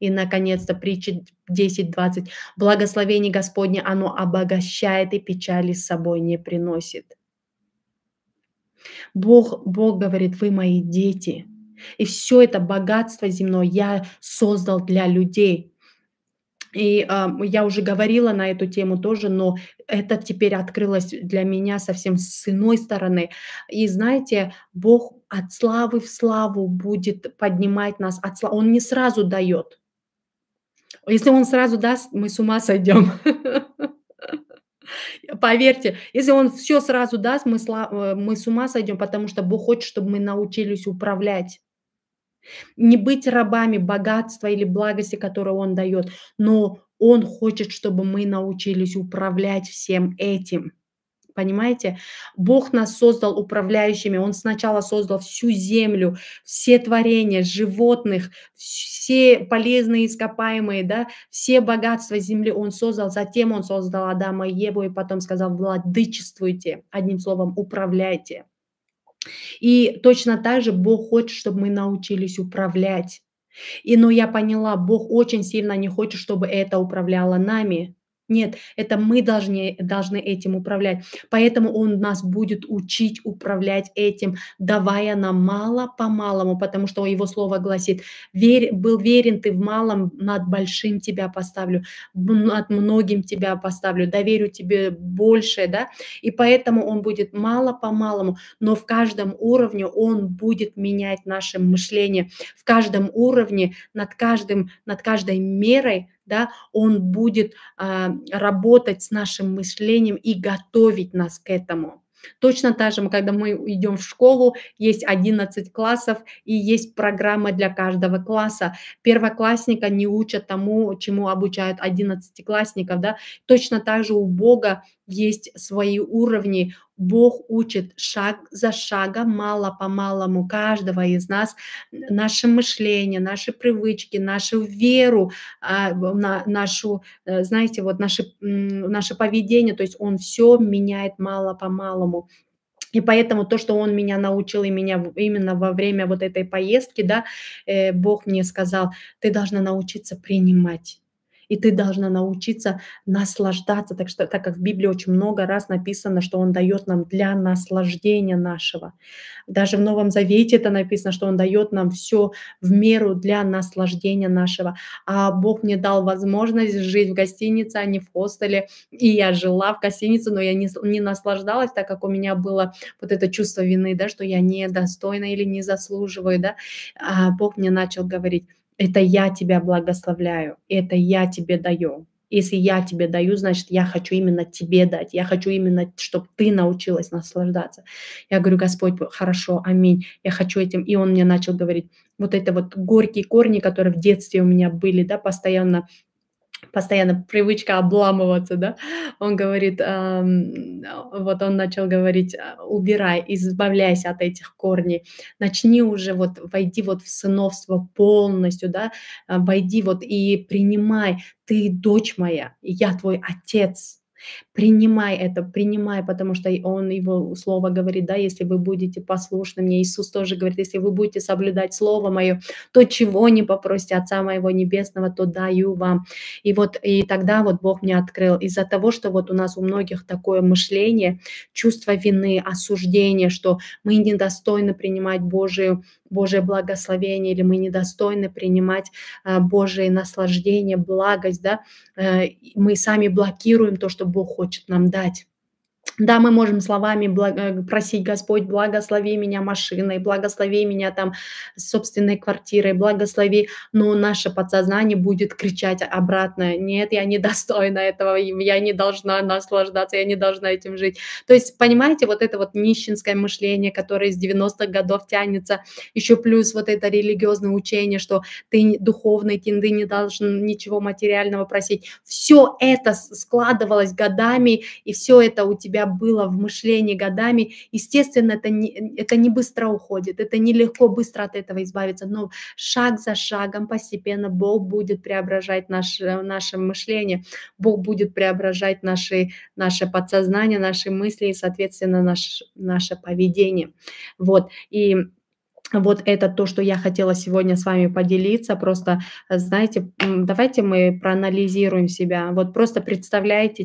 И, наконец-то, притча 10.20. «Благословение Господне, оно обогащает и печали с собой не приносит». Бог, Бог говорит, вы мои дети. И все это богатство земное я создал для людей. И э, я уже говорила на эту тему тоже, но это теперь открылось для меня совсем с иной стороны. И знаете, Бог от славы в славу будет поднимать нас. От славы. Он не сразу дает. Если он сразу даст, мы с ума сойдем. Поверьте, если он все сразу даст, мы, сла... Э, мы с ума сойдем, потому что Бог хочет, чтобы мы научились управлять. Не быть рабами богатства или благости, которое Он дает, но Он хочет, чтобы мы научились управлять всем этим. Понимаете? Бог нас создал управляющими. Он сначала создал всю землю, все творения, животных, все полезные ископаемые, да, все богатства земли Он создал. Затем Он создал Адама и Еву и потом сказал, владычествуйте, одним словом, управляйте. И точно так же Бог хочет, чтобы мы научились управлять. И, но я поняла, Бог очень сильно не хочет, чтобы это управляло нами. Нет, это мы должны, должны этим управлять. Поэтому он нас будет учить управлять этим, давая нам мало по-малому, потому что его слово гласит, Верь, был верен ты в малом, над большим тебя поставлю, над многим тебя поставлю, доверю тебе больше, да, и поэтому он будет мало по-малому, но в каждом уровне он будет менять наше мышление, в каждом уровне, над, каждым, над каждой мерой да, он будет э, работать с нашим мышлением и готовить нас к этому. Точно так же, когда мы идем в школу, есть 11 классов и есть программа для каждого класса. Первоклассника не учат тому, чему обучают 11-классников. Да? Точно так же у Бога есть свои уровни, Бог учит шаг за шагом, мало по малому каждого из нас, наше мышление, наши привычки, нашу веру, а, нашу, э, знаете, вот наше, наше поведение, то есть он все меняет мало по малому. И поэтому то, что он меня научил, и меня именно во время вот этой поездки, да, э, Бог мне сказал, ты должна научиться принимать и ты должна научиться наслаждаться, так, что, так как в Библии очень много раз написано, что Он дает нам для наслаждения нашего. Даже в Новом Завете это написано, что Он дает нам все в меру для наслаждения нашего. А Бог мне дал возможность жить в гостинице, а не в хостеле. И я жила в гостинице, но я не, не наслаждалась, так как у меня было вот это чувство вины, да, что я недостойна или не заслуживаю. Да. А Бог мне начал говорить, это я тебя благословляю, это я тебе даю. Если я тебе даю, значит, я хочу именно тебе дать. Я хочу именно, чтобы ты научилась наслаждаться. Я говорю, Господь, хорошо, аминь. Я хочу этим. И он мне начал говорить, вот это вот горькие корни, которые в детстве у меня были, да, постоянно постоянно привычка обламываться, да, он говорит, эм, вот он начал говорить, а, убирай, избавляйся от этих корней, начни уже вот, войди вот в сыновство полностью, да, войди вот и принимай, ты дочь моя, я твой отец, Принимай это, принимай, потому что он его слово говорит, да, если вы будете послушны мне, Иисус тоже говорит, если вы будете соблюдать слово мое, то чего не попросите Отца моего Небесного, то даю вам. И вот и тогда вот Бог мне открыл. Из-за того, что вот у нас у многих такое мышление, чувство вины, осуждение, что мы недостойны принимать Божию Божие благословение, или мы недостойны принимать э, Божие наслаждение, благость, да, э, мы сами блокируем то, что Бог хочет нам дать. Да, мы можем словами э, просить Господь, благослови меня машиной, благослови меня там собственной квартирой, благослови, но наше подсознание будет кричать обратно, нет, я не достойна этого, я не должна наслаждаться, я не должна этим жить. То есть, понимаете, вот это вот нищенское мышление, которое с 90-х годов тянется, еще плюс вот это религиозное учение, что ты духовный, ты не должен ничего материального просить. Все это складывалось годами, и все это у тебя было в мышлении годами. Естественно, это не, это не быстро уходит, это нелегко быстро от этого избавиться, но шаг за шагом постепенно Бог будет преображать наше, э, наше мышление, Бог будет преображать наши, наше подсознание, наши мысли и, соответственно, наш, наше поведение. Вот, и вот это то, что я хотела сегодня с вами поделиться. Просто, э, знаете, давайте мы проанализируем себя. Вот просто представляете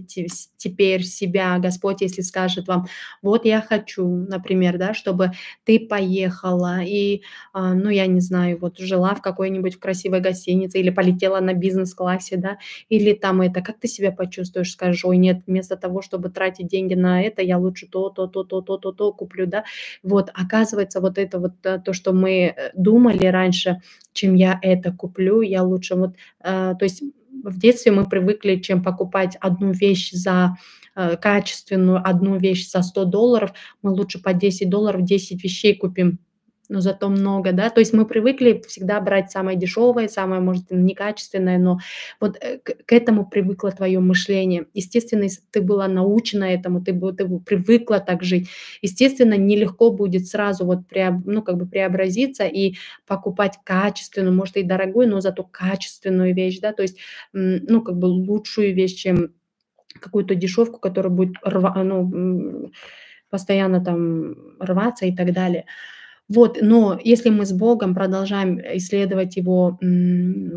теперь себя, Господь, если скажет вам, вот я хочу, например, да, чтобы ты поехала и, а, ну, я не знаю, вот жила в какой-нибудь красивой гостинице или полетела на бизнес-классе, да, или там это, как ты себя почувствуешь, скажешь, ой, нет, вместо того, чтобы тратить деньги на это, я лучше то, то, то, то, то, то, то куплю, да. Вот, оказывается, вот это вот э, то, что что мы э, думали раньше, чем я это куплю, я лучше вот, э, то есть в детстве мы привыкли, чем покупать одну вещь за э, качественную, одну вещь за 100 долларов, мы лучше по 10 долларов 10 вещей купим, но зато много, да, то есть мы привыкли всегда брать самое дешевое, самое, может, некачественное, но вот э, к этому привыкло твое мышление. Естественно, если ты была научена этому, ты, ты привыкла так жить, естественно, нелегко будет сразу вот, преоб, ну, как бы преобразиться и покупать качественную, может, и дорогую, но зато качественную вещь, да, то есть, ну, как бы лучшую вещь, чем какую-то дешевку, которая будет рва, ну, постоянно там рваться и так далее. Вот, но если мы с Богом продолжаем э, исследовать Его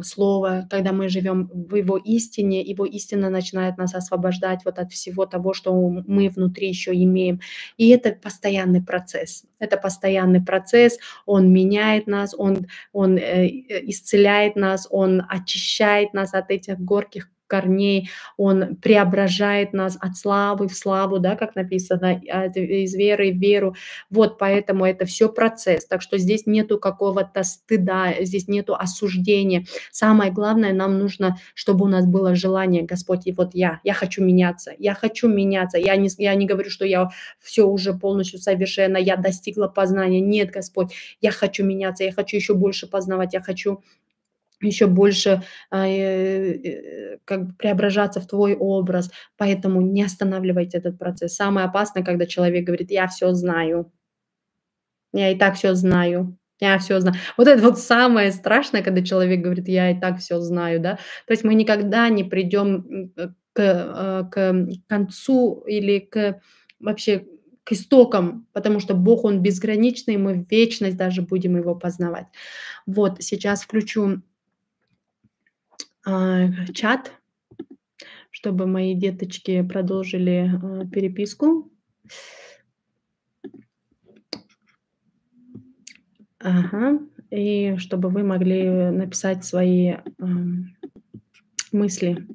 Слово, когда мы живем в Его истине, Его истина начинает нас освобождать вот от всего того, что мы внутри еще имеем. И это постоянный процесс. Это постоянный процесс. Он меняет нас, он, он э, э исцеляет нас, он очищает нас от этих горких корней, Он преображает нас от славы в славу, да, как написано, из веры в веру. Вот поэтому это все процесс. Так что здесь нету какого-то стыда, здесь нету осуждения. Самое главное, нам нужно, чтобы у нас было желание, Господь, и вот я, я хочу меняться, я хочу меняться. Я не, я не говорю, что я все уже полностью совершенно, я достигла познания. Нет, Господь, я хочу меняться, я хочу еще больше познавать, я хочу еще больше а, э, э, как бы преображаться в твой образ. Поэтому не останавливайте этот процесс. Самое опасное, когда человек говорит, я все знаю, я и так все знаю, я все знаю. Вот это вот самое страшное, когда человек говорит, я и так все знаю, да. То есть мы никогда не придем э, к, а, к концу или к вообще к истокам, потому что Бог, Он безграничный, мы в вечность даже будем Его познавать. Вот, сейчас включу а, чат, чтобы мои деточки продолжили а, переписку. Ага. И чтобы вы могли написать свои мысли.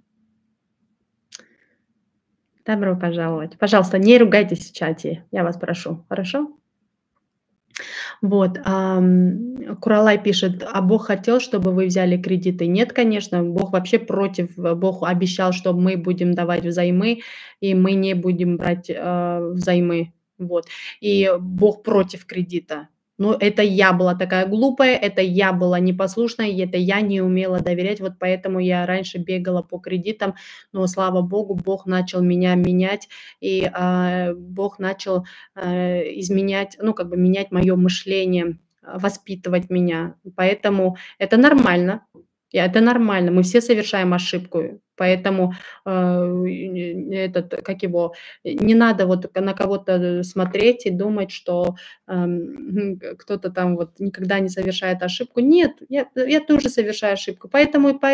Добро пожаловать. Пожалуйста, не ругайтесь в чате, я вас прошу. Хорошо? Вот. Куралай пишет, а Бог хотел, чтобы вы взяли кредиты? Нет, конечно, Бог вообще против. Э, Бог обещал, что мы будем давать взаймы, и мы не будем брать э, взаймы. Вот. И Бог против кредита. Но «Ну, это я была такая глупая, это я была непослушная, это я не умела доверять, вот поэтому я раньше бегала по кредитам, но, слава богу, Бог начал меня менять, и э, Бог начал э, изменять, ну, как бы менять мое мышление, воспитывать меня. Поэтому это нормально, и это нормально, мы все совершаем ошибку, поэтому э, этот, как его, не надо вот на кого-то смотреть и думать, что э, кто-то там вот никогда не совершает ошибку. Нет, я, я тоже совершаю ошибку, поэтому по,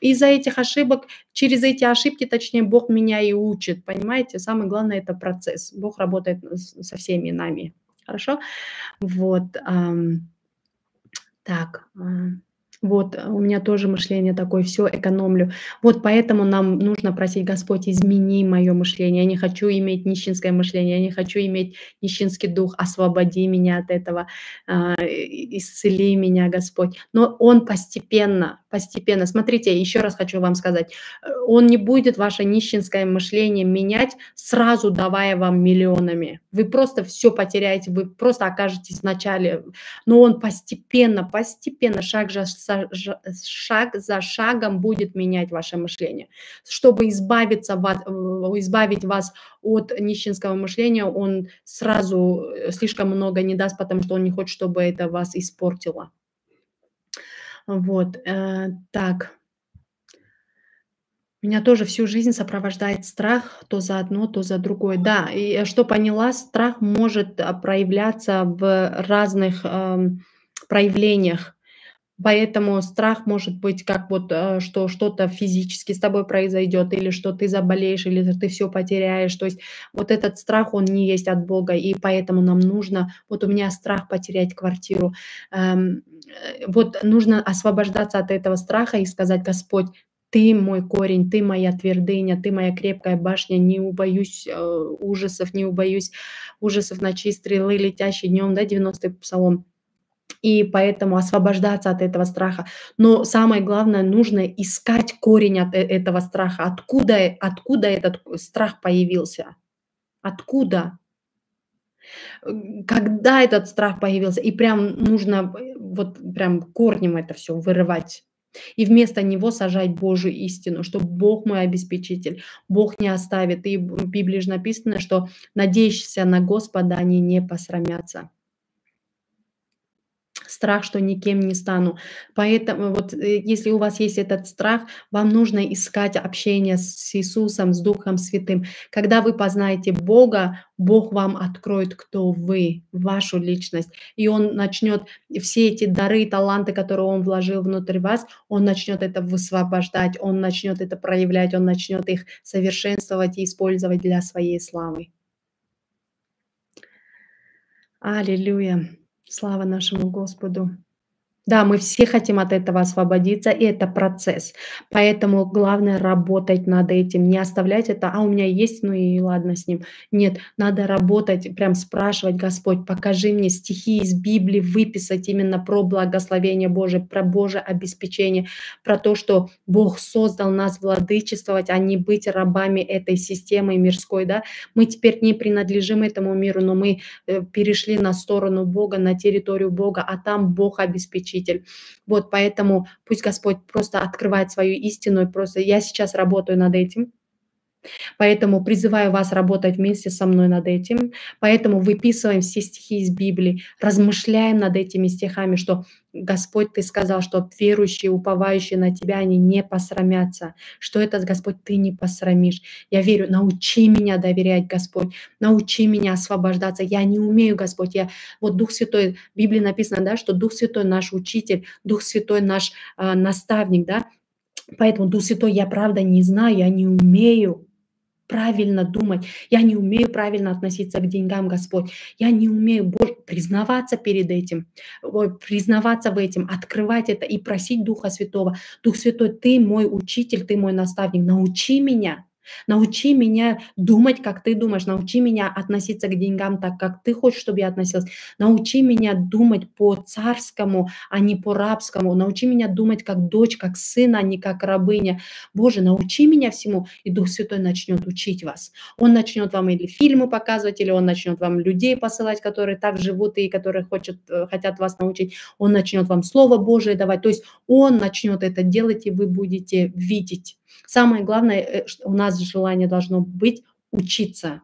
из-за этих ошибок, через эти ошибки, точнее, Бог меня и учит, понимаете? Самое главное – это процесс. Бог работает со всеми нами, хорошо? Вот, э, так, э, вот, э, у меня тоже мышление такое, все экономлю. Вот поэтому нам нужно просить, Господь, измени мое мышление. Я не хочу иметь нищенское мышление, я не хочу иметь нищенский дух, освободи меня от этого, а, исцели меня, Господь. Но Он постепенно, постепенно, смотрите, еще раз хочу вам сказать, э, Он не будет ваше нищенское мышление менять, сразу давая вам миллионами. Вы просто все потеряете, вы просто окажетесь в начале. Но Он постепенно, постепенно, шаг за шагом шаг за шагом будет менять ваше мышление. Чтобы избавиться, э, избавить вас от нищенского мышления, он сразу э, слишком много не даст, потому что он не хочет, чтобы это вас испортило. Вот, э, так. Меня тоже всю жизнь сопровождает страх то за одно, то за другое. Да, и что поняла, страх может проявляться в разных э, проявлениях. Поэтому страх может быть как вот, э, что что-то физически с тобой произойдет, или что ты заболеешь, или ты все потеряешь. То есть вот этот страх, он не есть от Бога, и поэтому нам нужно, вот у меня страх потерять квартиру. Эм, э, вот нужно освобождаться от этого страха и сказать, Господь, ты мой корень, ты моя твердыня, ты моя крепкая башня, не убоюсь э, ужасов, не убоюсь ужасов ночи, стрелы летящие днем, да, 90-й псалом и поэтому освобождаться от этого страха. Но самое главное, нужно искать корень от э, этого страха. Откуда, э, откуда этот страх появился? Откуда? Когда этот страх появился? И прям нужно э, вот прям корнем это все вырывать. И вместо него сажать Божью истину, что Бог мой обеспечитель, Бог не оставит. И в Библии же написано, что надеющиеся на Господа, они не посрамятся страх, что никем не стану. Поэтому вот э, если у вас есть этот страх, вам нужно искать общение с Иисусом, с Духом Святым. Когда вы познаете Бога, Бог вам откроет, кто вы, вашу личность. И Он начнет все эти дары, таланты, которые Он вложил внутрь вас, Он начнет это высвобождать, Он начнет это проявлять, Он начнет их совершенствовать и использовать для своей славы. Аллилуйя. Слава нашему Господу! Да, мы все хотим от этого освободиться, и это процесс. Поэтому главное работать над этим, не оставлять это, а у меня есть, ну и ладно с ним. Нет, надо работать, прям спрашивать, Господь, покажи мне стихи из Библии, выписать именно про благословение Божие, про Божье обеспечение, про то, что Бог создал нас владычествовать, а не быть рабами этой системы мирской, да. Мы теперь не принадлежим этому миру, но мы э, перешли на сторону Бога, на территорию Бога, а там Бог обеспечивает учитель. Вот поэтому пусть Господь просто открывает свою истину, и просто я сейчас работаю над этим, Поэтому призываю вас работать вместе со мной над этим. Поэтому выписываем все стихи из Библии, размышляем над этими стихами, что Господь, Ты сказал, что верующие, уповающие на Тебя, они не посрамятся. Что это, Господь, Ты не посрамишь. Я верю, научи меня доверять, Господь. Научи меня освобождаться. Я не умею, Господь. Я, вот Дух Святой, в Библии написано, да, что Дух Святой наш учитель, Дух Святой наш э, наставник, да. Поэтому Дух Святой я правда не знаю, я не умею правильно думать, я не умею правильно относиться к деньгам, Господь, я не умею признаваться перед этим, признаваться в этом, открывать это и просить Духа Святого, Дух Святой, Ты мой учитель, Ты мой наставник, научи меня, Научи меня думать, как ты думаешь. Научи меня относиться к деньгам так, как ты хочешь, чтобы я относилась. Научи меня думать по царскому, а не по рабскому. Научи меня думать как дочь, как сын, а не как рабыня. Боже, научи меня всему. И Дух Святой начнет учить вас. Он начнет вам или фильмы показывать, или он начнет вам людей посылать, которые так живут и которые хочет, э, хотят вас научить. Он начнет вам Слово Божие давать. То есть он начнет это делать, и вы будете видеть Самое главное, что э, у нас желание должно быть учиться,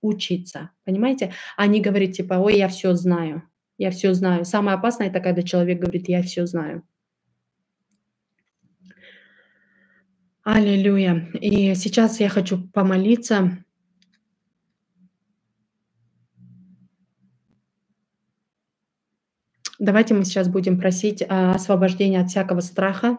учиться, понимаете? А не говорить типа, ой, я все знаю, я все знаю. Самое опасное – это когда человек говорит, я все знаю. Аллилуйя. И сейчас я хочу помолиться. Давайте мы сейчас будем просить а, освобождения от всякого страха,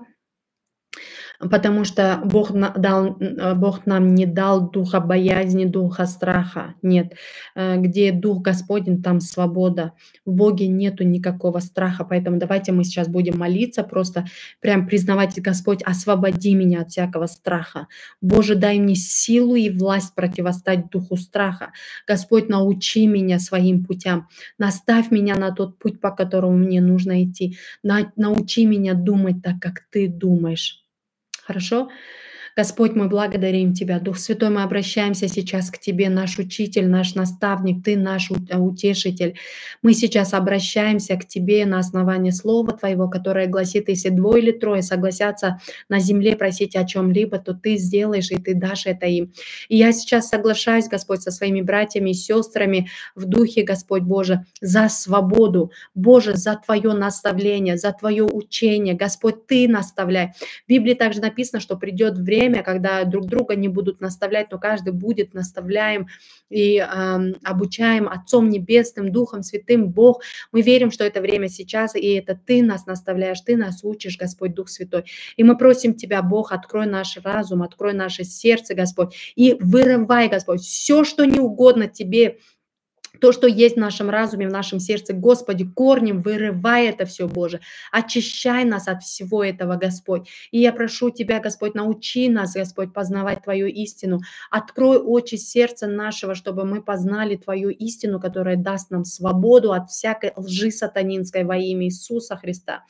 потому что Бог, дал, э, Бог нам не дал духа боязни, духа страха. Нет, э, где дух Господень, там свобода. В Боге нету никакого страха, поэтому давайте мы сейчас будем молиться, просто прям признавать, Господь, освободи меня от всякого страха. Боже, дай мне силу и власть противостать духу страха. Господь, научи меня своим путям, наставь меня на тот путь, по которому мне нужно идти, научи меня думать так, как ты думаешь. Хорошо? Господь, мы благодарим Тебя. Дух Святой, мы обращаемся сейчас к Тебе, наш учитель, наш наставник, Ты наш э, утешитель. Мы сейчас обращаемся к Тебе на основании слова Твоего, которое гласит, если двое или трое согласятся на земле просить о чем-либо, то Ты сделаешь, и Ты дашь это им. И я сейчас соглашаюсь, Господь, со своими братьями и сестрами в духе, Господь Боже, за свободу, Боже, за Твое наставление, за Твое учение. Господь, Ты наставляй. В Библии также написано, что придет время, время, когда друг друга не будут наставлять, но каждый будет наставляем и э, обучаем Отцом Небесным, Духом Святым, Бог. Мы верим, что это время сейчас, и это Ты нас наставляешь, Ты нас учишь, Господь Дух Святой. И мы просим Тебя, Бог, открой наш разум, открой наше сердце, Господь, и вырывай, Господь, все, что не угодно Тебе, то, что есть в нашем разуме, в нашем сердце. Господи, корнем вырывай это все, Боже. Очищай нас от всего этого, Господь. И я прошу Тебя, Господь, научи нас, Господь, познавать Твою истину. Открой очи сердца нашего, чтобы мы познали Твою истину, которая даст нам свободу от всякой лжи сатанинской во имя Иисуса Христа.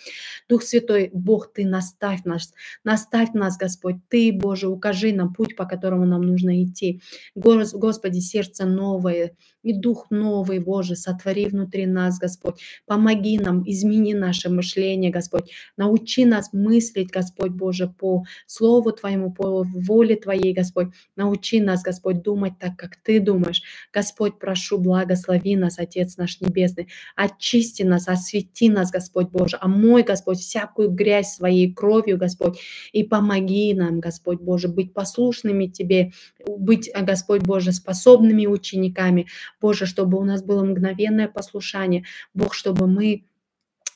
Дух Святой, Бог, Ты наставь нас, наставь нас, Господь. Ты, Боже, укажи нам путь, по которому нам нужно идти. Господи, сердце новое и дух новый новый, Боже, сотвори внутри нас, Господь. Помоги нам, измени наше мышление, Господь. Научи нас мыслить, Господь Боже, по Слову Твоему, по воле Твоей, Господь. Научи нас, Господь, думать так, как Ты думаешь. Господь, прошу, благослови нас, Отец наш Небесный. Очисти нас, освети нас, Господь Боже. Омой, Господь, всякую грязь своей кровью, Господь. И помоги нам, Господь Боже, быть послушными Тебе, быть, Господь Боже, способными учениками. Боже, чтобы чтобы у нас было мгновенное послушание. Бог, чтобы мы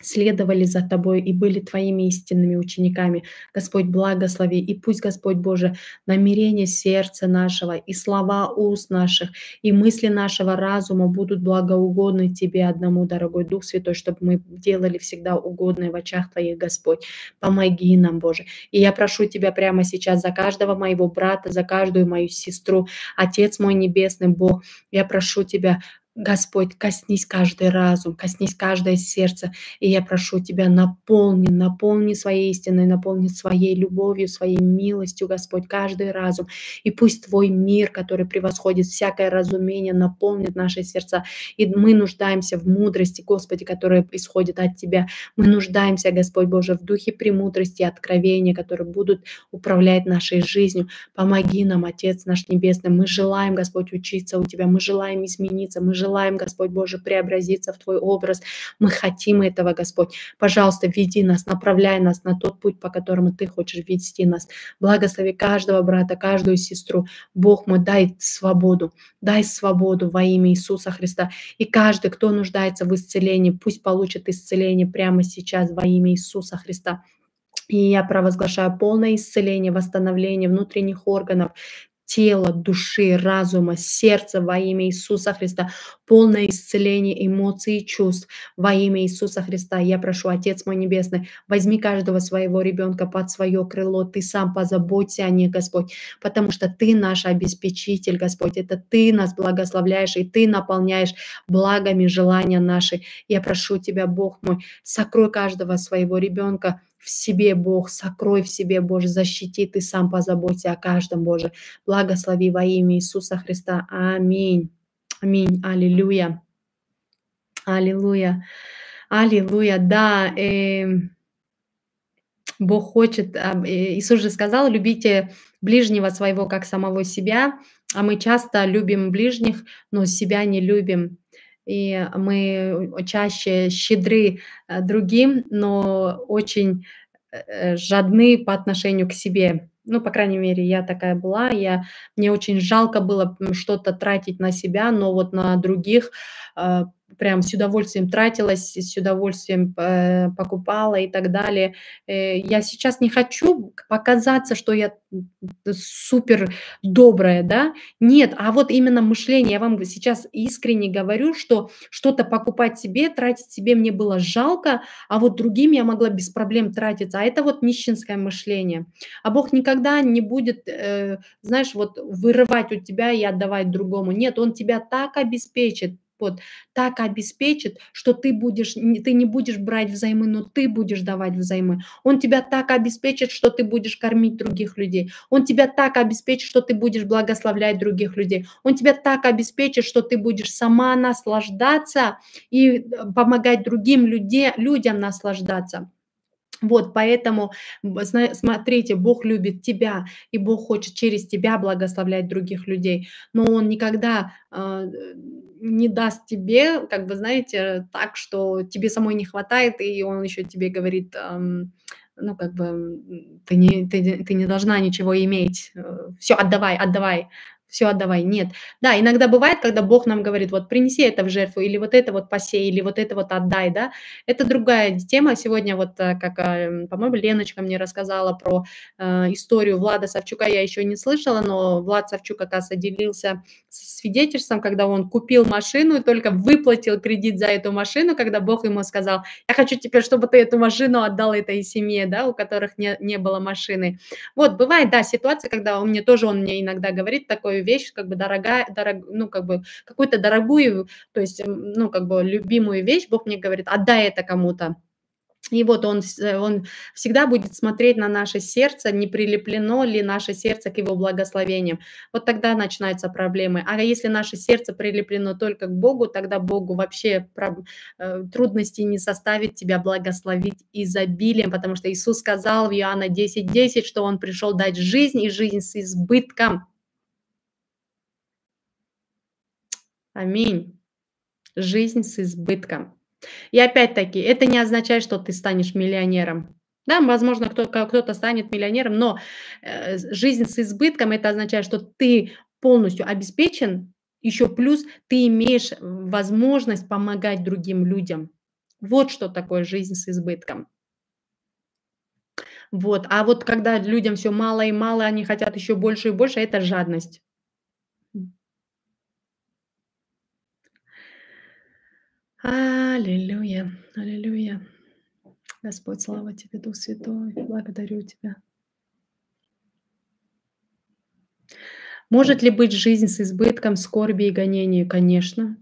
следовали за Тобой и были Твоими истинными учениками. Господь, благослови, и пусть, Господь Боже, намерение сердца нашего, и слова уст наших, и мысли нашего разума будут благоугодны Тебе одному, дорогой Дух Святой, чтобы мы делали всегда угодное в очах Твоих, Господь. Помоги нам, Боже. И я прошу Тебя прямо сейчас за каждого моего брата, за каждую мою сестру, Отец мой Небесный, Бог, я прошу Тебя, Господь, коснись каждый разум, коснись каждое сердце, и я прошу Тебя, наполни, наполни своей истиной, наполни своей любовью, своей милостью, Господь, каждый разум, и пусть Твой мир, который превосходит всякое разумение, наполнит наши сердца, и мы нуждаемся в мудрости, Господи, которая исходит от Тебя, мы нуждаемся, Господь Боже, в духе премудрости и откровения, которые будут управлять нашей жизнью, помоги нам, Отец наш Небесный, мы желаем, Господь, учиться у Тебя, мы желаем измениться, мы желаем, Господь Боже, преобразиться в Твой образ. Мы хотим этого, Господь. Пожалуйста, веди нас, направляй нас на тот путь, по которому Ты хочешь вести нас. Благослови каждого брата, каждую сестру. Бог мой, дай свободу, дай свободу во имя Иисуса Христа. И каждый, кто нуждается в исцелении, пусть получит исцеление прямо сейчас во имя Иисуса Христа. И я провозглашаю полное исцеление, восстановление внутренних органов, тела, души, разума, сердца во имя Иисуса Христа, полное исцеление эмоций и чувств во имя Иисуса Христа. Я прошу, Отец мой Небесный, возьми каждого своего ребенка под свое крыло, Ты сам позаботься о них, Господь, потому что Ты наш обеспечитель, Господь, это Ты нас благословляешь, и Ты наполняешь благами желания наши. Я прошу Тебя, Бог мой, сокрой каждого своего ребенка, в себе, Бог, сокрой в себе, Боже, защити, Ты сам позаботься о каждом, Боже. Благослови во имя Иисуса Христа. Аминь. Аминь. Аллилуйя. Аллилуйя. Аллилуйя. Да, э, Бог хочет, а, э, Иисус же сказал, любите ближнего своего, как самого себя, а мы часто любим ближних, но себя не любим и мы чаще щедры э, другим, но очень э, жадны по отношению к себе. Ну, по крайней мере, я такая была. Я, мне очень жалко было что-то тратить на себя, но вот на других э, прям с удовольствием тратилась, с удовольствием э, покупала и так далее. Э, я сейчас не хочу показаться, что я э, супер добрая, да? Нет, а вот именно мышление. Я вам сейчас искренне говорю, что что-то покупать себе, тратить себе мне было жалко, а вот другим я могла без проблем тратиться. А это вот нищенское мышление. А Бог никогда не будет, э, знаешь, вот вырывать у тебя и отдавать другому. Нет, Он тебя так обеспечит, подход так обеспечит, что ты, будешь, ты не будешь брать взаймы, но ты будешь давать взаймы. Он тебя так обеспечит, что ты будешь кормить других людей. Он тебя так обеспечит, что ты будешь благословлять других людей. Он тебя так обеспечит, что ты будешь сама наслаждаться и э, помогать другим людей, людям наслаждаться. Вот, поэтому смотрите, Бог любит тебя, и Бог хочет через тебя благословлять других людей, но Он никогда э, не даст тебе, как бы, знаете, так, что тебе самой не хватает, и Он еще тебе говорит, э, ну, как бы, ты не, ты, ты не должна ничего иметь, э, все, отдавай, отдавай, все отдавай. Нет. Да, иногда бывает, когда Бог нам говорит, вот принеси это в жертву, или вот это вот посей, или вот это вот отдай, да. Это другая тема. Сегодня вот, э, как, э, по-моему, Леночка мне рассказала про э, историю Влада Савчука, я еще не слышала, но Влад Савчук как раз делился свидетельством, когда он купил машину и только выплатил кредит за эту машину, когда Бог ему сказал, я хочу теперь, чтобы ты эту машину отдал этой семье, да, у которых не, не было машины. Вот, бывает, да, ситуация, когда он мне тоже, он мне иногда говорит такой вещь, как бы дорогая, дорог, ну, как бы какую-то дорогую, то есть, ну, как бы любимую вещь, Бог мне говорит, отдай это кому-то. И вот он, он всегда будет смотреть на наше сердце, не прилеплено ли наше сердце к его благословениям. Вот тогда начинаются проблемы. А если наше сердце прилеплено только к Богу, тогда Богу вообще э, трудностей не составит тебя благословить изобилием, потому что Иисус сказал в Иоанна 10.10, 10, что он пришел дать жизнь и жизнь с избытком. Аминь. Жизнь с избытком. И опять-таки, это не означает, что ты станешь миллионером. Да, возможно, кто-то, станет миллионером, но э, жизнь с избытком это означает, что ты полностью обеспечен, еще плюс ты имеешь возможность помогать другим людям. Вот что такое жизнь с избытком. Вот. А вот когда людям все мало и мало, они хотят еще больше и больше, это жадность. Аллилуйя, аллилуйя. Господь, слава Тебе, Дух Святой, благодарю Тебя. Может ли быть жизнь с избытком скорби и гонений? Конечно.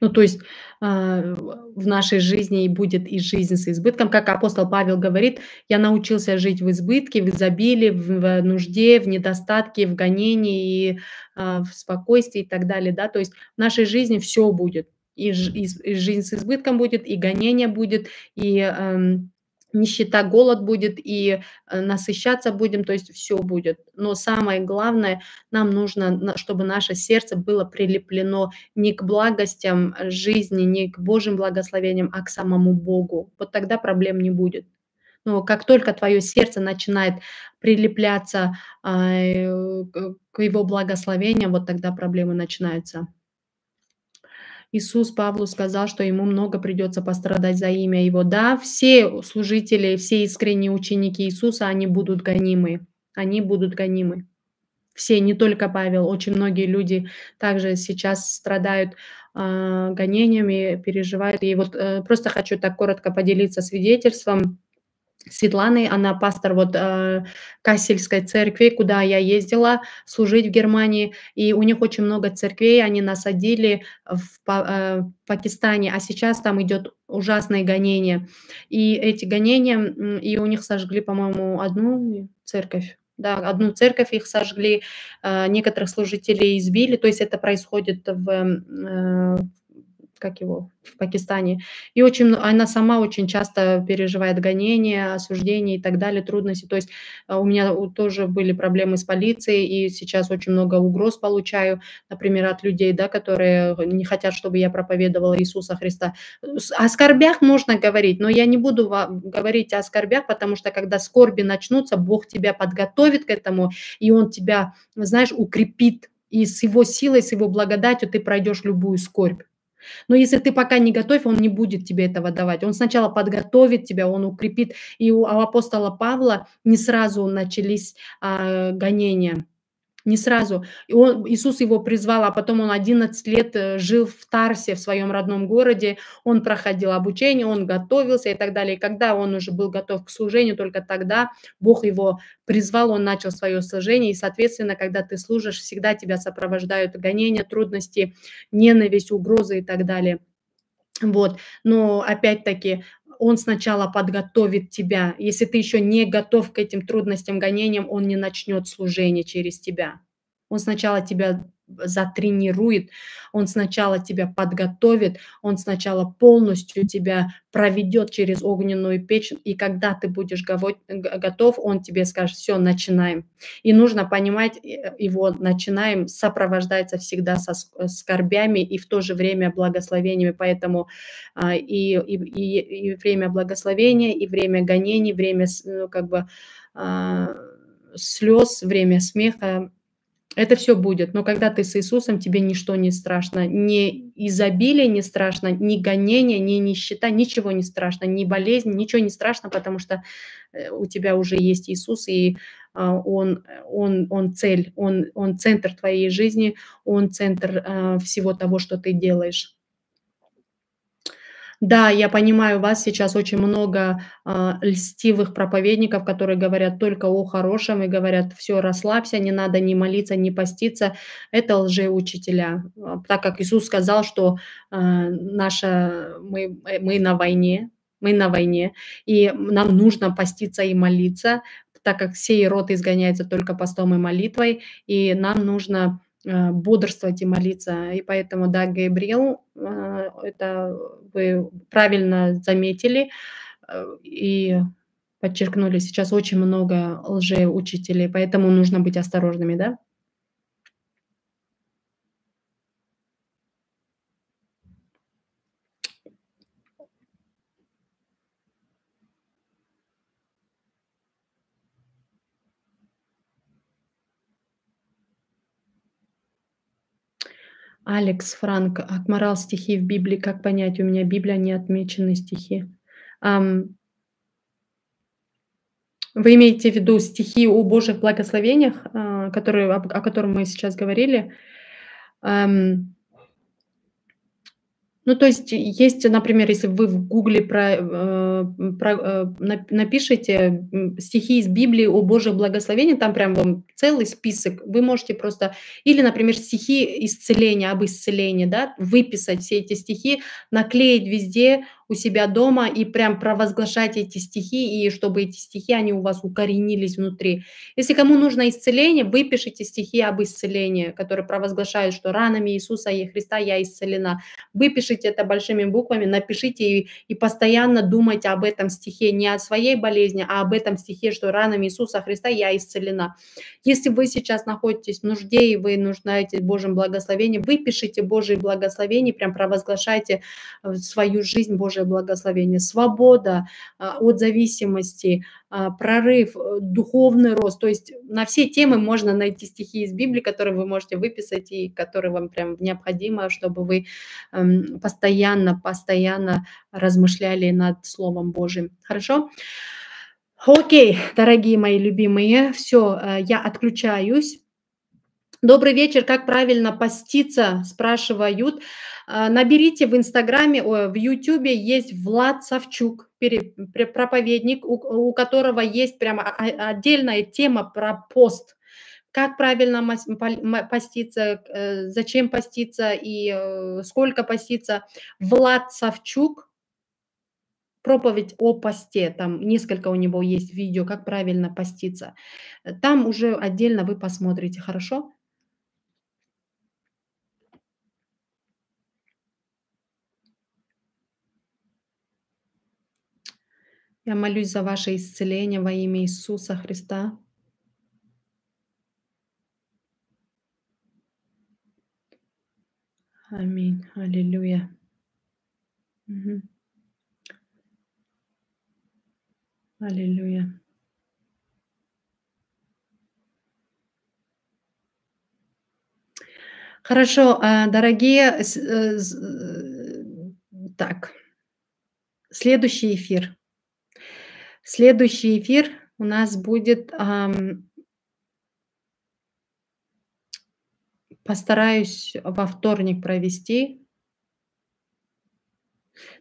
Ну, то есть э, в нашей жизни будет и жизнь с избытком. Как апостол Павел говорит, я научился жить в избытке, в изобилии, в, нужде, в недостатке, в гонении, и, э, в спокойствии и так далее. Да? То есть в нашей жизни все будет и, и, и жизнь с избытком будет, и гонение будет, и э, нищета, голод будет, и э, насыщаться будем, то есть все будет. Но самое главное, нам нужно, чтобы наше сердце было прилеплено не к благостям жизни, не к Божьим благословениям, а к самому Богу. Вот тогда проблем не будет. Но как только твое сердце начинает прилепляться а, э, к его благословениям, вот тогда проблемы начинаются. Иисус Павлу сказал, что ему много придется пострадать за имя его. Да, все служители, все искренние ученики Иисуса, они будут гонимы. Они будут гонимы. Все, не только Павел, очень многие люди также сейчас страдают э, гонениями, переживают. И вот э, просто хочу так коротко поделиться свидетельством Светланы, она пастор вот э, Кассельской церкви, куда я ездила служить в Германии, и у них очень много церквей, они насадили в э, Пакистане, а сейчас там идет ужасное гонение, и эти гонения, и у них сожгли, по-моему, одну церковь, да, одну церковь их сожгли, э, некоторых служителей избили, то есть это происходит в, э, как его, в Пакистане. И очень, она сама очень часто переживает гонения, осуждения и так далее, трудности. То есть э, у меня тоже были проблемы с полицией, и сейчас очень много угроз получаю, например, от людей, да, которые не хотят, чтобы я проповедовала Иисуса Христа. О скорбях можно говорить, но я не буду говорить о скорбях, потому что когда скорби начнутся, Бог тебя подготовит к этому, и Он тебя, знаешь, укрепит и с его силой, с его благодатью ты пройдешь любую скорбь. Но если ты пока не готов, он не будет тебе этого давать. Он сначала подготовит тебя, он укрепит. И у апостола Павла не сразу начались а, гонения не сразу. И он, Иисус его призвал, а потом он 11 лет э, жил в Тарсе, в своем родном городе. Он проходил обучение, он готовился и так далее. И когда он уже был готов к служению, только тогда Бог его призвал, он начал свое служение. И, соответственно, когда ты служишь, всегда тебя сопровождают гонения, трудности, ненависть, угрозы и так далее. Вот. Но опять-таки он сначала подготовит тебя. Если ты еще не готов к этим трудностям, гонениям, он не начнет служение через тебя. Он сначала тебя затренирует, он сначала тебя подготовит, он сначала полностью тебя проведет через огненную печь, и когда ты будешь готов, он тебе скажет, все, начинаем. И нужно понимать, э, его начинаем сопровождается всегда со э, скорбями и в то же время благословениями, поэтому а, и, и, и, и время благословения, и время гонений, время ну, как бы а, слез, время смеха, это все будет. Но когда ты с Иисусом, тебе ничто не страшно. Ни изобилие не страшно, ни гонение, ни нищета, ничего не страшно, ни болезнь, ничего не страшно, потому что э, у тебя уже есть Иисус, и э, он, он, он цель, он, он центр твоей жизни, он центр э, всего того, что ты делаешь. Да, я понимаю, вас сейчас очень много э, льстивых проповедников, которые говорят только о хорошем и говорят, все, расслабься, не надо ни молиться, ни поститься. Это лжеучителя, а, так как Иисус сказал, что э, наша, мы, э, мы на войне, мы на войне, и нам нужно поститься и молиться, так как сей род изгоняется только постом и молитвой, и нам нужно Э, бодрствовать и молиться. И поэтому, да, Габриэл, э, это вы правильно заметили э, и подчеркнули, сейчас очень много лжеучителей, поэтому нужно быть осторожными, да? Алекс Франк, «Акморал стихи в Библии. Как понять? У меня Библия, а не отмечены стихи». Um, вы имеете в виду стихи о Божьих благословениях, а, которые, о, о котором мы сейчас говорили? Um, ну, то есть есть, например, если вы в Гугле про, э, про, э, напишите стихи из Библии о Божьем благословении, там прям вам целый список, вы можете просто... Или, например, стихи исцеления, об исцелении, да, выписать все эти стихи, наклеить везде у себя дома и прям провозглашать эти стихи, и чтобы эти стихи, они у вас укоренились внутри. Если кому нужно исцеление, выпишите стихи об исцелении, которые провозглашают, что ранами Иисуса и Христа я исцелена. Выпишите это большими буквами, напишите и, и постоянно думайте об этом стихе, не о своей болезни, а об этом стихе, что ранами Иисуса Христа я исцелена. Если вы сейчас находитесь в нужде, и вы нуждаетесь в Божьем благословении, выпишите Божье благословение, прям провозглашайте э, свою жизнь Божьей Божие благословение, свобода а, от зависимости, а, прорыв, э, духовный рост. То есть на все темы можно найти стихи из Библии, которые вы можете выписать и которые вам прям необходимо, чтобы вы эм, постоянно, постоянно размышляли над Словом Божьим. Хорошо? Окей, дорогие мои любимые, все, э, я отключаюсь. Добрый вечер, как правильно поститься, спрашивают. А, наберите в Инстаграме, в Ютубе есть Влад Савчук, проповедник, у которого есть прямо а, а, отдельная тема про пост – как правильно поститься, э, зачем поститься и э, сколько поститься. Влад Савчук, проповедь о посте, там несколько у него есть видео, как правильно поститься. Там уже отдельно вы посмотрите, хорошо? Я молюсь за ваше исцеление во имя Иисуса Христа. Аминь. Аллилуйя. Угу. Аллилуйя. Хорошо, а, дорогие, э, э, так, следующий эфир. Следующий эфир у нас будет... Эм, постараюсь во вторник провести,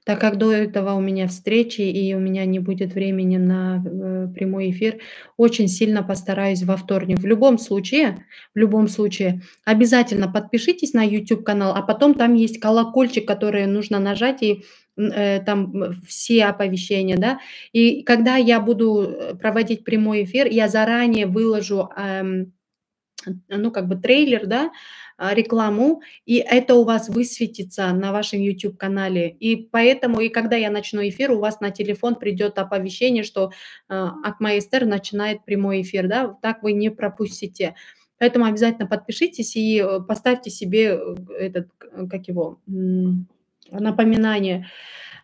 так как до этого у меня встречи и у меня не будет времени на э, прямой эфир, очень сильно постараюсь во вторник. В любом случае, в любом случае, обязательно подпишитесь на YouTube канал, а потом там есть колокольчик, который нужно нажать и Э, там все оповещения, да. И когда я буду э, проводить прямой эфир, я заранее выложу, эм, ну, как бы трейлер, да, а, рекламу, и это у вас высветится на вашем YouTube-канале. И поэтому, и когда я начну эфир, у вас на телефон придет оповещение, что а, Акмаэстер начинает прямой эфир, да, так вы не пропустите. Поэтому обязательно подпишитесь и э, поставьте себе этот, как его, напоминание.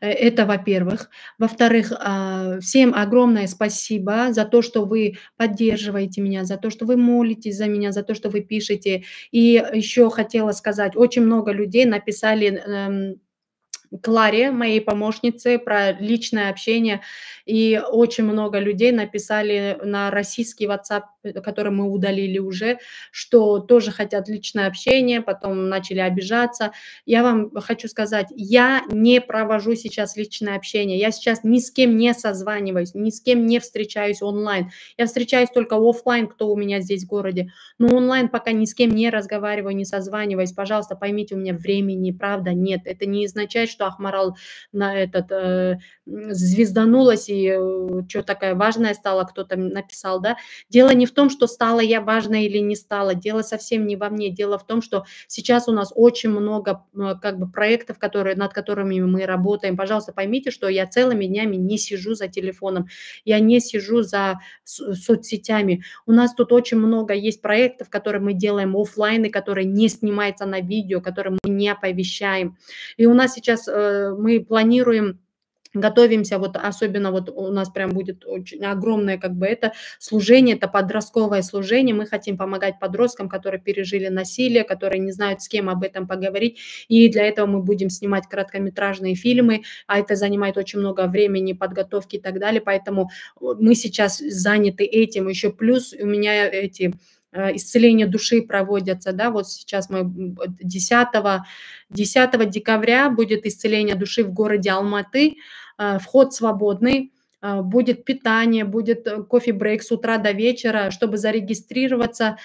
Э, это, во-первых. Во-вторых, а, всем огромное спасибо за то, что вы поддерживаете меня, за то, что вы молитесь за меня, за то, что вы пишете. И еще хотела сказать, очень много людей написали эм, Кларе, моей помощнице, про личное общение. И очень много людей написали на российский WhatsApp Э, которые мы удалили уже, что тоже хотят личное общение, потом начали обижаться. Я вам хочу сказать, я не провожу сейчас личное общение, я сейчас ни с кем не созваниваюсь, ни с кем не встречаюсь онлайн. Я встречаюсь только офлайн, кто у меня здесь в городе, но онлайн пока ни с кем не разговариваю, не созваниваюсь. Пожалуйста, поймите, у меня времени, правда, нет. Это не означает, что Ахмарал на этот э, звезданулась и э, что такая важная стала, кто-то написал, да. Дело не в том, что стала я важной или не стала, дело совсем не во мне, дело в том, что сейчас у нас очень много как бы проектов, которые, над которыми мы работаем. Пожалуйста, поймите, что я целыми днями не сижу за телефоном, я не сижу за соцсетями. У нас тут очень много есть проектов, которые мы делаем офлайн и которые не снимаются на видео, которые мы не оповещаем. И у нас сейчас э, мы планируем готовимся, вот особенно вот у нас прям будет очень огромное как бы это служение, это подростковое служение, мы хотим помогать подросткам, которые пережили насилие, которые не знают с кем об этом поговорить, и для этого мы будем снимать короткометражные фильмы, а это занимает очень много времени, подготовки и так далее, поэтому э, мы сейчас заняты этим, еще плюс у меня эти Э, исцеление души проводятся, да, вот сейчас мы 10, 10 декабря будет исцеление души в городе Алматы, э, вход свободный, э, будет питание, будет кофе-брейк с утра до вечера. Чтобы зарегистрироваться,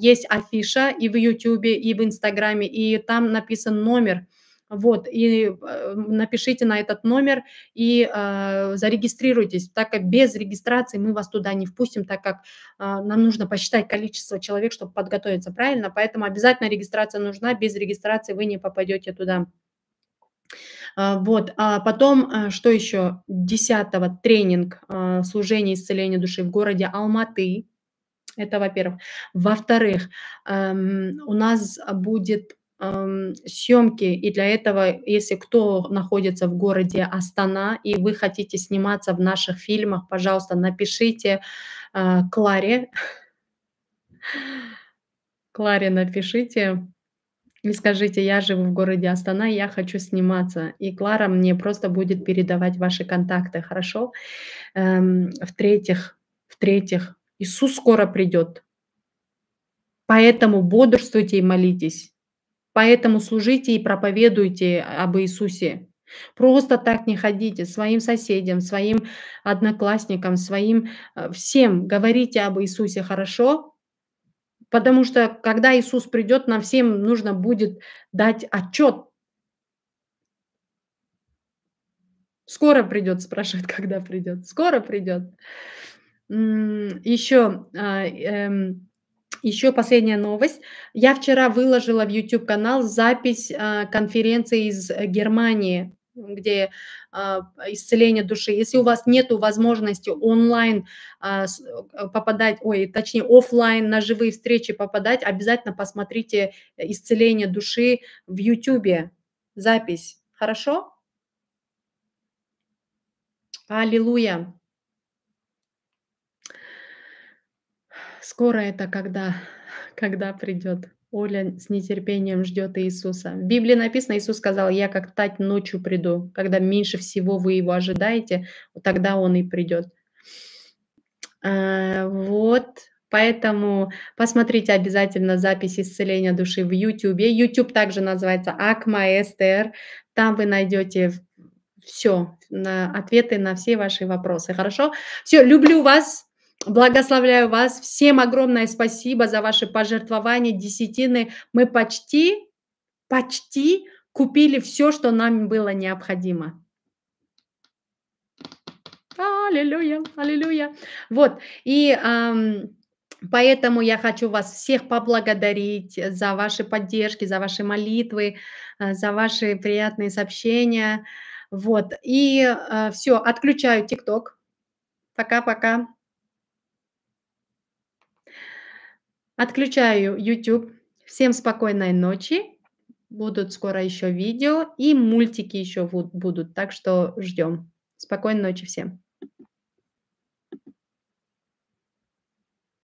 есть афиша и в YouTube, и в Инстаграме, и там написан номер – вот, и э, напишите на этот номер и э, зарегистрируйтесь, так как без регистрации мы вас туда не впустим, так как э, нам нужно посчитать количество человек, чтобы подготовиться правильно, поэтому обязательно регистрация нужна, без регистрации вы не попадете туда. А, вот, а потом, э, что еще? 10 го тренинг э, служения исцеления души в городе Алматы. Это, во-первых. Во-вторых, эм, у нас будет съемки, и для этого, если кто находится в городе Астана, и вы хотите сниматься в наших фильмах, пожалуйста, напишите э, Кларе. Кларе напишите и скажите, я живу в городе Астана, я хочу сниматься. И Клара мне просто будет передавать ваши контакты, хорошо? Эм, в-третьих, в-третьих, Иисус скоро придет. Поэтому бодрствуйте и молитесь. Поэтому служите и проповедуйте об Иисусе. Просто так не ходите своим соседям, своим одноклассникам, своим э, всем. Говорите об Иисусе хорошо, потому что когда Иисус придет, нам всем нужно будет дать отчет. Скоро придет, спрашивает, когда придет. Скоро придет. Еще а, эм, еще последняя новость. Я вчера выложила в YouTube-канал запись а, конференции из э, Германии, где а, исцеление души. Если у вас нет возможности онлайн а, э, попадать, ой, точнее офлайн на живые встречи попадать, обязательно посмотрите э, исцеление души в YouTube. Запись. Хорошо? Аллилуйя. Скоро это когда, когда придет. Оля с нетерпением ждет Иисуса. В Библии написано, Иисус сказал, я как тать ночью приду. Когда меньше всего вы его ожидаете, тогда он и придет. А, вот, Поэтому посмотрите обязательно запись исцеления души в YouTube. YouTube также называется Акма СТР. Там вы найдете все, на ответы на все ваши вопросы. Хорошо? Все, люблю вас. Благословляю вас. Всем огромное спасибо за ваши пожертвования, десятины. Мы почти, почти купили все, что нам было необходимо. Аллилуйя, аллилуйя. Вот, и эм, поэтому я хочу вас всех поблагодарить за ваши поддержки, за ваши молитвы, э, за ваши приятные сообщения. Вот, и э, все, отключаю ТикТок. Пока-пока. Отключаю YouTube. Всем спокойной ночи. Будут скоро еще видео и мультики еще будут, так что ждем. Спокойной ночи всем.